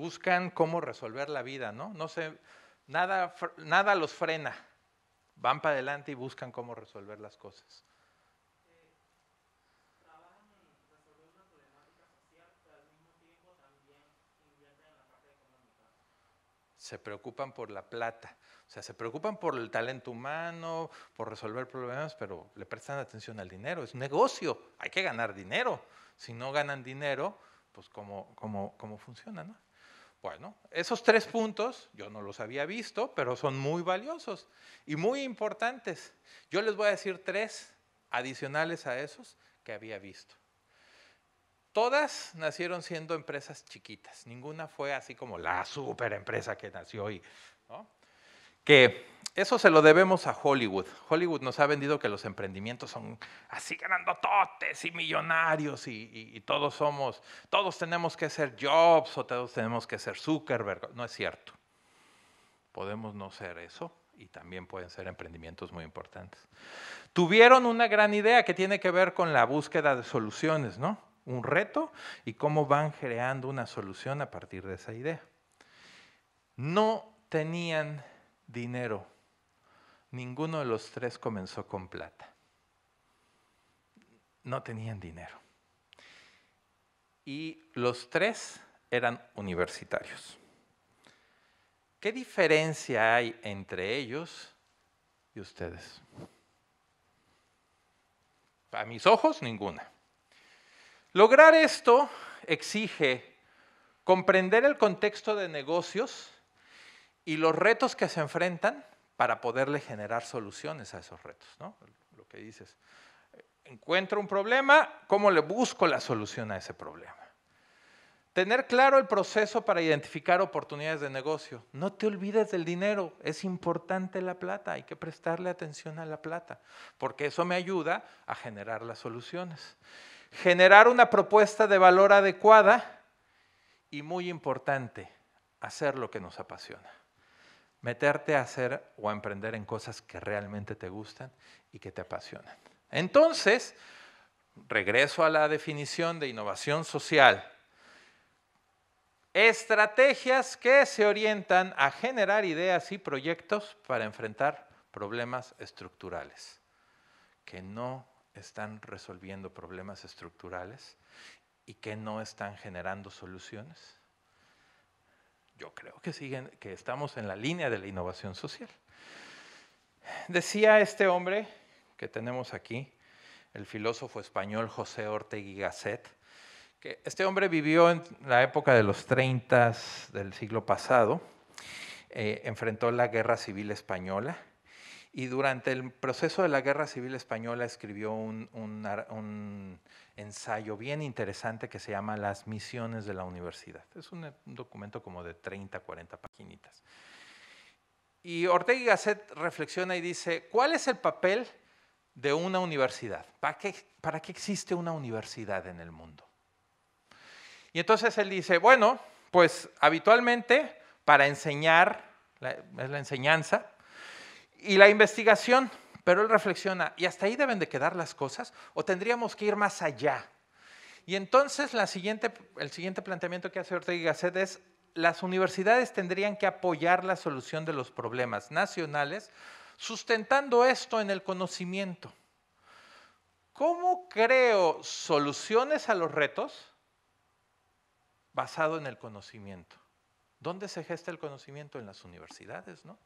buscan cómo resolver la vida, ¿no? No se, nada, nada los frena. Van para adelante y buscan cómo resolver las cosas. se preocupan por la plata. O sea, se preocupan por el talento humano, por resolver problemas, pero le prestan atención al dinero. Es un negocio, hay que ganar dinero. Si no ganan dinero, pues cómo, cómo, cómo funciona, ¿no? Bueno, pues, esos tres puntos yo no los había visto, pero son muy valiosos y muy importantes. Yo les voy a decir tres adicionales a esos que había visto. Todas nacieron siendo empresas chiquitas, ninguna fue así como la super empresa que nació hoy que eso se lo debemos a Hollywood. Hollywood nos ha vendido que los emprendimientos son así ganando totes y millonarios y, todos somos, todos tenemos que ser Jobs o todos tenemos que ser Zuckerberg. No es cierto. Podemos no ser eso y también pueden ser emprendimientos muy importantes. Tuvieron una gran idea que tiene que ver con la búsqueda de soluciones, ¿no? Un reto y cómo van creando una solución a partir de esa idea. No tenían dinero. Ninguno de los tres comenzó con plata. No tenían dinero. Y los tres eran universitarios. ¿Qué diferencia hay entre ellos y ustedes? A mis ojos, ninguna. Lograr esto exige comprender el contexto de negocios y los retos que se enfrentan para poderle generar soluciones a esos retos, ¿no? Lo que dices, encuentro un problema, ¿cómo le busco la solución a ese problema? Tener claro el proceso para identificar oportunidades de negocio. No te olvides del dinero, es importante la plata, hay que prestarle atención a la plata, porque eso me ayuda a generar las soluciones. Generar una propuesta de valor adecuada y muy importante, hacer lo que nos apasiona meterte a hacer o a emprender en cosas que realmente te gustan y que te apasionan. Entonces, regreso a la definición de innovación social. Estrategias que se orientan a generar ideas y proyectos para enfrentar problemas estructurales, que no están resolviendo problemas estructurales y que no están generando soluciones yo creo que, siguen, que estamos en la línea de la innovación social. Decía este hombre que tenemos aquí, el filósofo español José Ortegui Gasset, que este hombre vivió en la época de los 30 del siglo pasado, eh, enfrentó la guerra civil española y durante el proceso de la Guerra Civil Española escribió un, ensayo bien interesante que se llama Las misiones de la universidad. Es un, documento como de 30, 40 paginitas. Y Ortega y Gasset reflexiona y dice, ¿cuál es el papel de una universidad? ¿Para ¿Para qué existe una universidad en el mundo? Y entonces él dice, bueno, pues habitualmente para enseñar, es la enseñanza, y la investigación, pero él reflexiona, ¿y hasta ahí deben de quedar las cosas o tendríamos que ir más allá? Y entonces el siguiente planteamiento que hace Ortega y es, las universidades tendrían que apoyar la solución de los problemas nacionales sustentando esto en el conocimiento. ¿Cómo creo soluciones a los retos? Basado en el conocimiento. ¿Dónde se gesta el conocimiento? En las universidades, ¿no?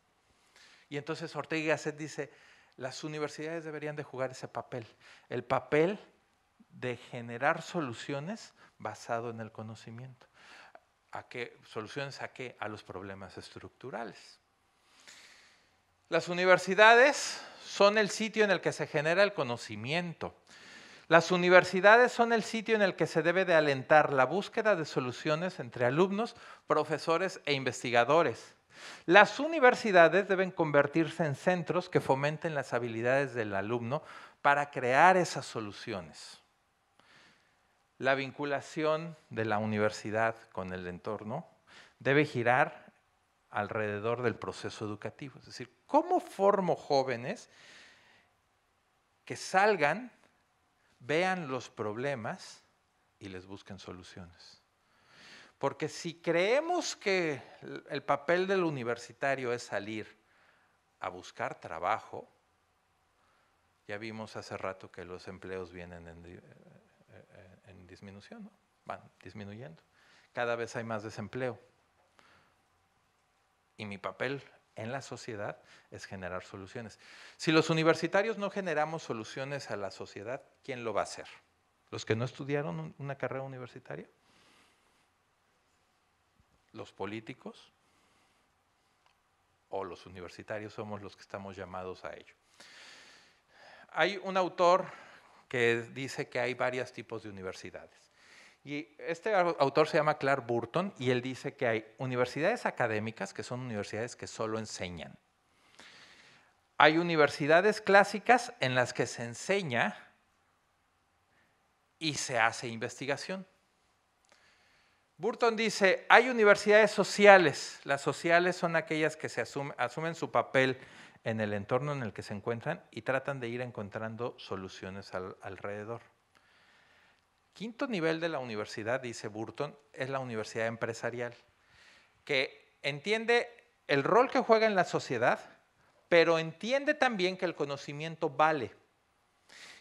Y entonces Ortega y Gasset dice, las universidades deberían de jugar ese papel, el papel de generar soluciones basado en el conocimiento. ¿A qué soluciones a qué? A los problemas estructurales. Las universidades son el sitio en el que se genera el conocimiento. Las universidades son el sitio en el que se debe de alentar la búsqueda de soluciones entre alumnos, profesores e investigadores. Las universidades deben convertirse en centros que fomenten las habilidades del alumno para crear esas soluciones. La vinculación de la universidad con el entorno debe girar alrededor del proceso educativo. Es decir, ¿cómo formo jóvenes que salgan, vean los problemas y les busquen soluciones? Porque si creemos que el papel del universitario es salir a buscar trabajo, ya vimos hace rato que los empleos vienen en, eh, eh, disminución, van disminuyendo. Cada vez hay más desempleo. Y mi papel en la sociedad es generar soluciones. Si los universitarios no generamos soluciones a la sociedad, ¿quién lo va a hacer? ¿Los que no estudiaron una carrera universitaria? los políticos o los universitarios somos los que estamos llamados a ello. Hay un autor que dice que hay varios tipos de universidades. Y este autor se llama Clark Burton y él dice que hay universidades académicas que son universidades que solo enseñan. Hay universidades clásicas en las que se enseña y se hace investigación. Burton dice, hay universidades sociales. Las sociales son aquellas que asumen, asumen su papel en el entorno en el que se encuentran y tratan de ir encontrando soluciones alrededor. Quinto nivel de la universidad, dice Burton, es la universidad empresarial, que entiende el rol que juega en la sociedad, pero entiende también que el conocimiento vale.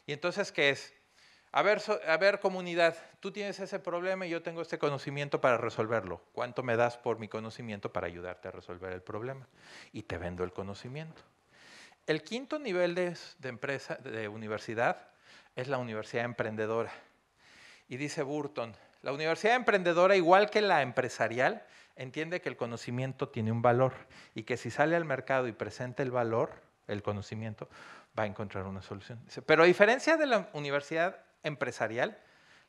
Y entonces, ¿qué es? A ver, comunidad, tú tienes ese problema y yo tengo este conocimiento para resolverlo. ¿Cuánto me das por mi conocimiento para ayudarte a resolver el problema? Y te vendo el conocimiento. El quinto nivel de, de empresa, de universidad, es la universidad emprendedora. Y dice Burton, la universidad emprendedora, igual que la empresarial, entiende que el conocimiento tiene un valor y que si sale al mercado y presenta el valor, el conocimiento, va a encontrar una solución. Pero a diferencia de la universidad empresarial,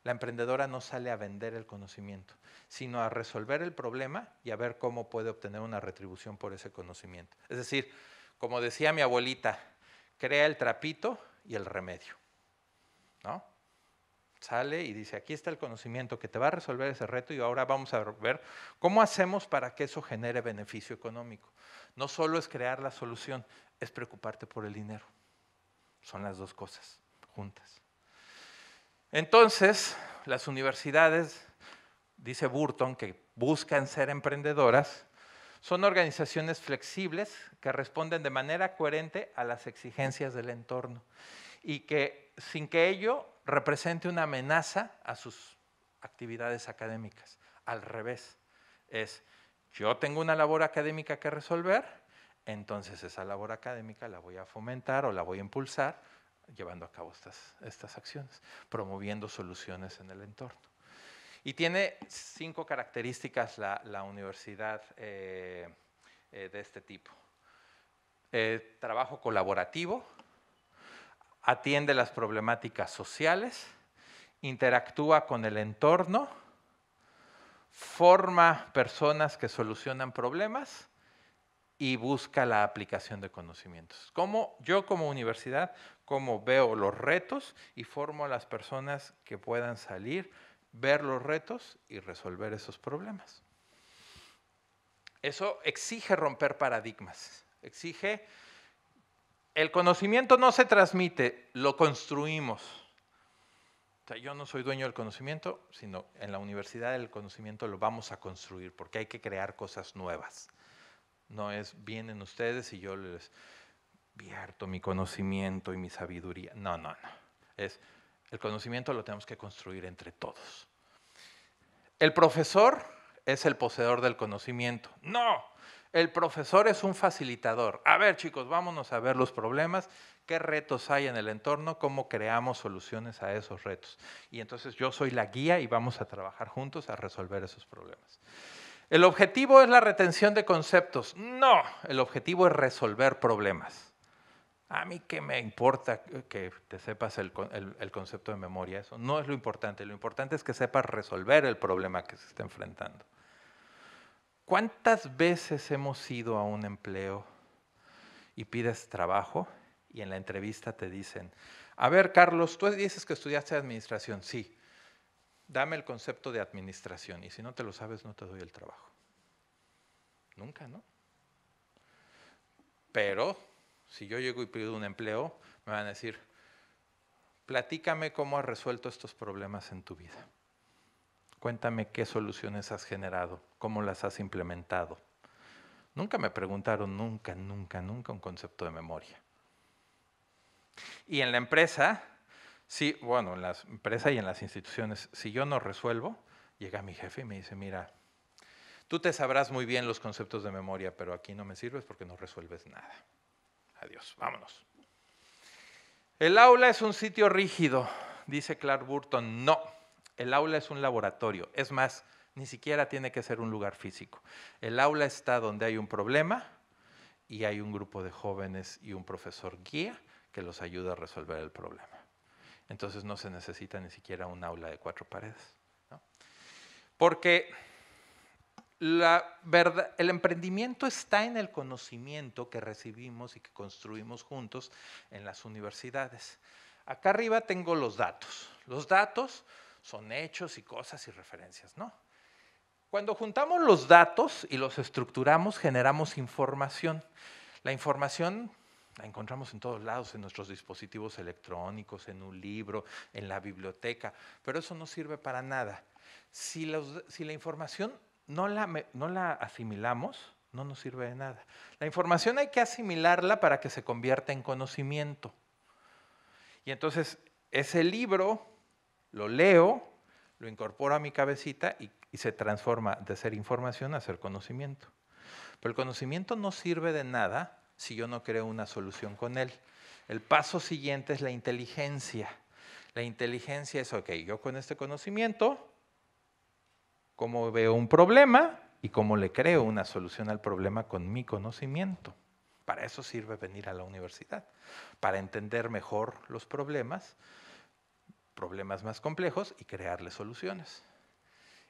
la emprendedora no sale a vender el conocimiento, sino a resolver el problema y a ver cómo puede obtener una retribución por ese conocimiento. Es decir, como decía mi abuelita, crea el trapito y el remedio. ¿No? Sale y dice, aquí está el conocimiento que te va a resolver ese reto y ahora vamos a ver cómo hacemos para que eso genere beneficio económico. No solo es crear la solución, es preocuparte por el dinero. Son las dos cosas juntas. Entonces, las universidades, dice Burton, que buscan ser emprendedoras, son organizaciones flexibles que responden de manera coherente a las exigencias del entorno y que sin que ello represente una amenaza a sus actividades académicas. Al revés, es yo tengo una labor académica que resolver, entonces esa labor académica la voy a fomentar o la voy a impulsar llevando a cabo estas, estas acciones, promoviendo soluciones en el entorno. Y tiene cinco características la, universidad eh, eh, de este tipo. Eh, trabajo colaborativo, atiende las problemáticas sociales, interactúa con el entorno, forma personas que solucionan problemas y busca la aplicación de conocimientos. ¿Cómo yo como universidad cómo veo los retos y formo a las personas que puedan salir, ver los retos y resolver esos problemas. Eso exige romper paradigmas, exige... El conocimiento no se transmite, lo construimos. O sea, yo no soy dueño del conocimiento, sino en la universidad el conocimiento lo vamos a construir porque hay que crear cosas nuevas. No es vienen ustedes y yo les mi conocimiento y mi sabiduría. No, no, no. Es el conocimiento lo tenemos que construir entre todos. El profesor es el poseedor del conocimiento. No, el profesor es un facilitador. A ver, chicos, vámonos a ver los problemas, qué retos hay en el entorno, cómo creamos soluciones a esos retos. Y entonces yo soy la guía y vamos a trabajar juntos a resolver esos problemas. El objetivo es la retención de conceptos. No, el objetivo es resolver problemas. A mí qué me importa que te sepas el, el, concepto de memoria, eso no es lo importante, lo importante es que sepas resolver el problema que se está enfrentando. ¿Cuántas veces hemos ido a un empleo y pides trabajo y en la entrevista te dicen, a ver Carlos, tú dices que estudiaste administración, sí, dame el concepto de administración y si no te lo sabes no te doy el trabajo? Nunca, ¿no? Pero si yo llego y pido un empleo, me van a decir, platícame cómo has resuelto estos problemas en tu vida. Cuéntame qué soluciones has generado, cómo las has implementado. Nunca me preguntaron, nunca, nunca, nunca un concepto de memoria. Y en la empresa, sí, bueno, en la empresa y en las instituciones, si yo no resuelvo, llega mi jefe y me dice, mira, tú te sabrás muy bien los conceptos de memoria, pero aquí no me sirves porque no resuelves nada. Adiós, vámonos. El aula es un sitio rígido, dice Clark Burton. No, el aula es un laboratorio. Es más, ni siquiera tiene que ser un lugar físico. El aula está donde hay un problema y hay un grupo de jóvenes y un profesor guía que los ayuda a resolver el problema. Entonces no se necesita ni siquiera un aula de cuatro paredes. ¿no? Porque el emprendimiento está en el conocimiento que recibimos y que construimos juntos en las universidades. Acá arriba tengo los datos. Los datos son hechos y cosas y referencias, ¿no? Cuando juntamos los datos y los estructuramos, generamos información. La información la encontramos en todos lados, en nuestros dispositivos electrónicos, en un libro, en la biblioteca, pero eso no sirve para nada. Si, si la información no la, no la asimilamos, no nos sirve de nada. La información hay que asimilarla para que se convierta en conocimiento. Y entonces ese libro lo leo, lo incorporo a mi cabecita y, y se transforma de ser información a ser conocimiento. Pero el conocimiento no sirve de nada si yo no creo una solución con él. El paso siguiente es la inteligencia. La inteligencia es, ok, yo con este conocimiento cómo veo un problema y cómo le creo una solución al problema con mi conocimiento. Para eso sirve venir a la universidad, para entender mejor los problemas, problemas más complejos y crearle soluciones.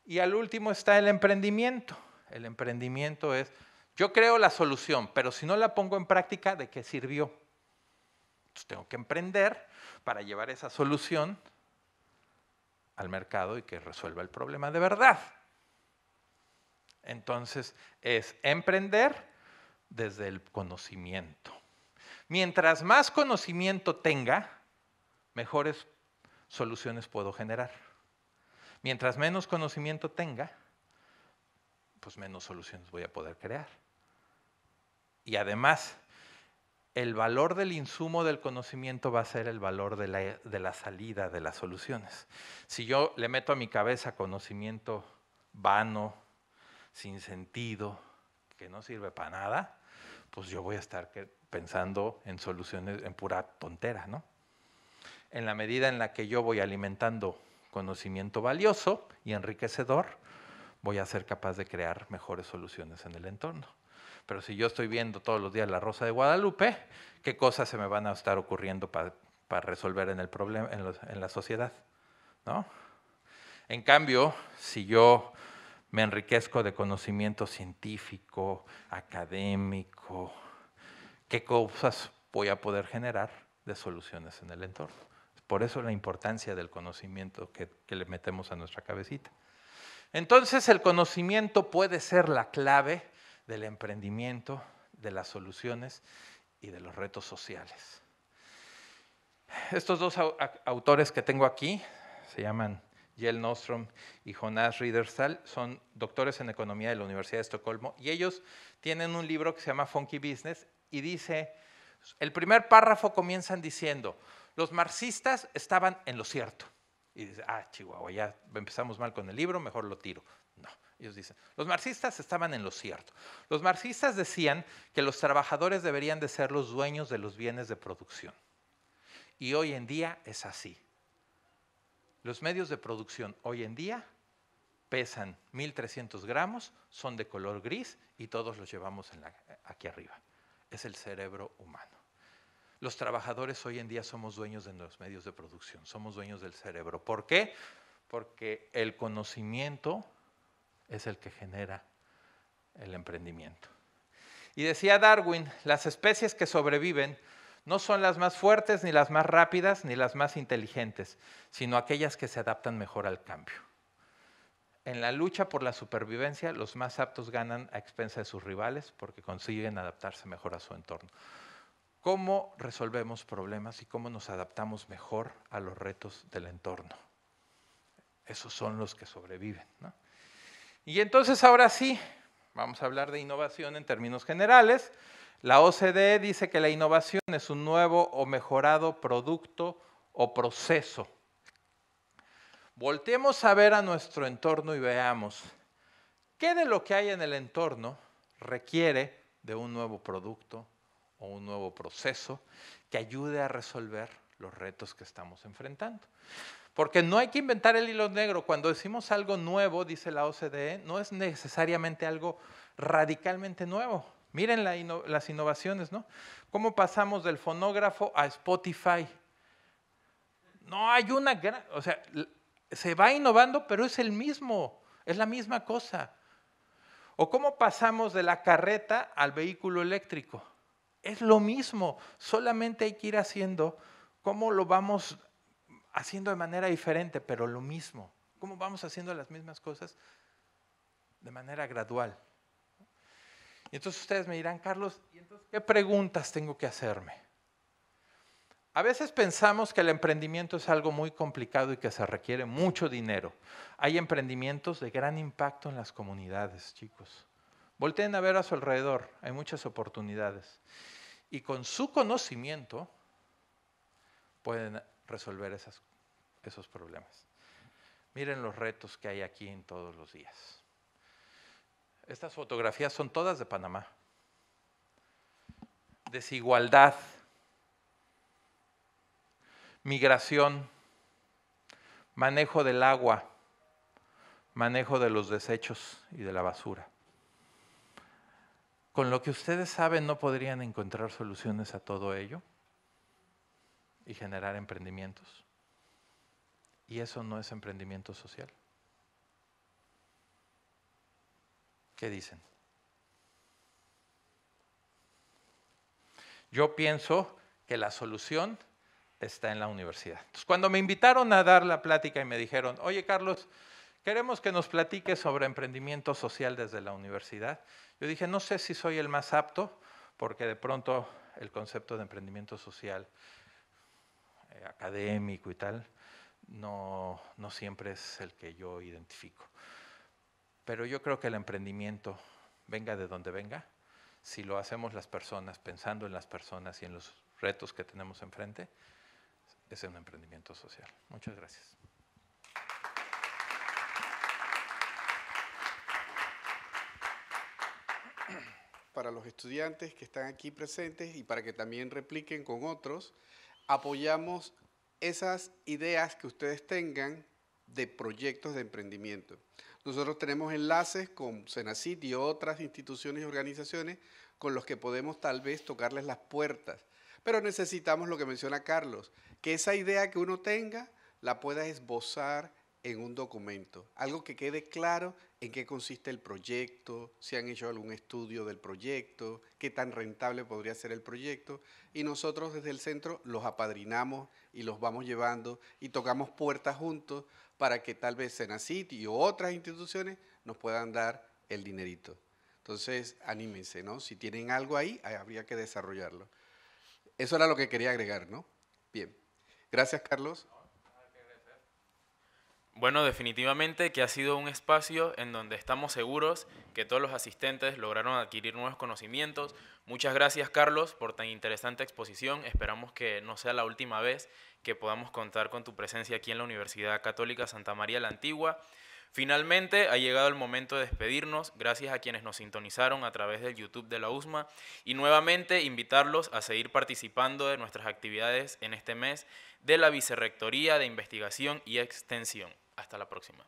Y al último está el emprendimiento. El emprendimiento es, yo creo la solución, pero si no la pongo en práctica, ¿de qué sirvió? Entonces pues tengo que emprender para llevar esa solución al mercado y que resuelva el problema de verdad. Entonces es emprender desde el conocimiento. Mientras más conocimiento tenga, mejores soluciones puedo generar. Mientras menos conocimiento tenga, pues menos soluciones voy a poder crear. Y además, el valor del insumo del conocimiento va a ser el valor de la, salida de las soluciones. Si yo le meto a mi cabeza conocimiento vano, sin sentido, que no sirve para nada, pues yo voy a estar pensando en soluciones, en pura tontera, ¿no? En la medida en la que yo voy alimentando conocimiento valioso y enriquecedor, voy a ser capaz de crear mejores soluciones en el entorno. Pero si yo estoy viendo todos los días la Rosa de Guadalupe, ¿qué cosas se me van a estar ocurriendo para resolver en, el problema, en la sociedad? ¿No? En cambio, si yo me enriquezco de conocimiento científico, académico, qué cosas voy a poder generar de soluciones en el entorno. Por eso la importancia del conocimiento que, le metemos a nuestra cabecita. Entonces el conocimiento puede ser la clave del emprendimiento, de las soluciones y de los retos sociales. Estos dos autores que tengo aquí se llaman Jell Nostrom y Jonas Riedersal, son doctores en economía de la Universidad de Estocolmo, y ellos tienen un libro que se llama Funky Business y dice, el primer párrafo comienzan diciendo, los marxistas estaban en lo cierto. Y dice, ah, Chihuahua, ya empezamos mal con el libro, mejor lo tiro. No, ellos dicen, los marxistas estaban en lo cierto. Los marxistas decían que los trabajadores deberían de ser los dueños de los bienes de producción. Y hoy en día es así. Los medios de producción hoy en día pesan 1.300 gramos, son de color gris y todos los llevamos aquí arriba. Es el cerebro humano. Los trabajadores hoy en día somos dueños de los medios de producción, somos dueños del cerebro. ¿Por qué? Porque el conocimiento es el que genera el emprendimiento. Y decía Darwin, las especies que sobreviven no son las más fuertes, ni las más rápidas, ni las más inteligentes, sino aquellas que se adaptan mejor al cambio. En la lucha por la supervivencia, los más aptos ganan a expensa de sus rivales porque consiguen adaptarse mejor a su entorno. ¿Cómo resolvemos problemas y cómo nos adaptamos mejor a los retos del entorno? Esos son los que sobreviven. Y entonces ahora sí, vamos a hablar de innovación en términos generales. La OCDE dice que la innovación es un nuevo o mejorado producto o proceso. Voltemos a ver a nuestro entorno y veamos qué de lo que hay en el entorno requiere de un nuevo producto o un nuevo proceso que ayude a resolver los retos que estamos enfrentando. Porque no hay que inventar el hilo negro. Cuando decimos algo nuevo, dice la OCDE, no es necesariamente algo radicalmente nuevo Miren las innovaciones, ¿no? ¿Cómo pasamos del fonógrafo a Spotify? No hay una gran, o sea, se va innovando, pero es el mismo, es la misma cosa. ¿O cómo pasamos de la carreta al vehículo eléctrico? Es lo mismo, solamente hay que ir haciendo cómo lo vamos haciendo de manera diferente, pero lo mismo. ¿Cómo vamos haciendo las mismas cosas de manera gradual? Y entonces ustedes me dirán, Carlos, qué preguntas tengo que hacerme? A veces pensamos que el emprendimiento es algo muy complicado y que se requiere mucho dinero. Hay emprendimientos de gran impacto en las comunidades, chicos. Volteen a ver a su alrededor, hay muchas oportunidades. Y con su conocimiento pueden resolver esos problemas. Miren los retos que hay aquí en todos los días. Estas fotografías son todas de Panamá. Desigualdad, migración, manejo del agua, manejo de los desechos y de la basura. Con lo que ustedes saben no podrían encontrar soluciones a todo ello y generar emprendimientos. Y eso no es emprendimiento social. ¿Qué dicen? Yo pienso que la solución está en la universidad. Entonces, cuando me invitaron a dar la plática y me dijeron, oye Carlos, queremos que nos platiques sobre emprendimiento social desde la universidad, yo dije, no sé si soy el más apto, porque de pronto el concepto de emprendimiento social, eh, académico y tal, no siempre es el que yo identifico. Pero yo creo que el emprendimiento, venga de donde venga, si lo hacemos las personas, pensando en las personas y en los retos que tenemos enfrente, es un emprendimiento social. Muchas gracias. Para los estudiantes que están aquí presentes y para que también repliquen con otros, apoyamos esas ideas que ustedes tengan de proyectos de emprendimiento. Nosotros tenemos enlaces con cenacit y otras instituciones y organizaciones con los que podemos tal vez tocarles las puertas. Pero necesitamos lo que menciona Carlos, que esa idea que uno tenga la pueda esbozar en un documento, algo que quede claro en qué consiste el proyecto, si han hecho algún estudio del proyecto, qué tan rentable podría ser el proyecto, y nosotros desde el centro los apadrinamos y los vamos llevando y tocamos puertas juntos para que tal vez Senacit y otras instituciones nos puedan dar el dinerito. Entonces, anímense, ¿no? Si tienen algo ahí, habría que desarrollarlo. Eso era lo que quería agregar, ¿no? Bien. Gracias, Carlos. Bueno, definitivamente que ha sido un espacio en donde estamos seguros que todos los asistentes lograron adquirir nuevos conocimientos. Muchas gracias, Carlos, por tan interesante exposición. Esperamos que no sea la última vez que podamos contar con tu presencia aquí en la Universidad Católica Santa María la Antigua. Finalmente ha llegado el momento de despedirnos, gracias a quienes nos sintonizaron a través del YouTube de la USMA y nuevamente invitarlos a seguir participando de nuestras actividades en este mes de la Vicerrectoría de Investigación y Extensión. Hasta la próxima.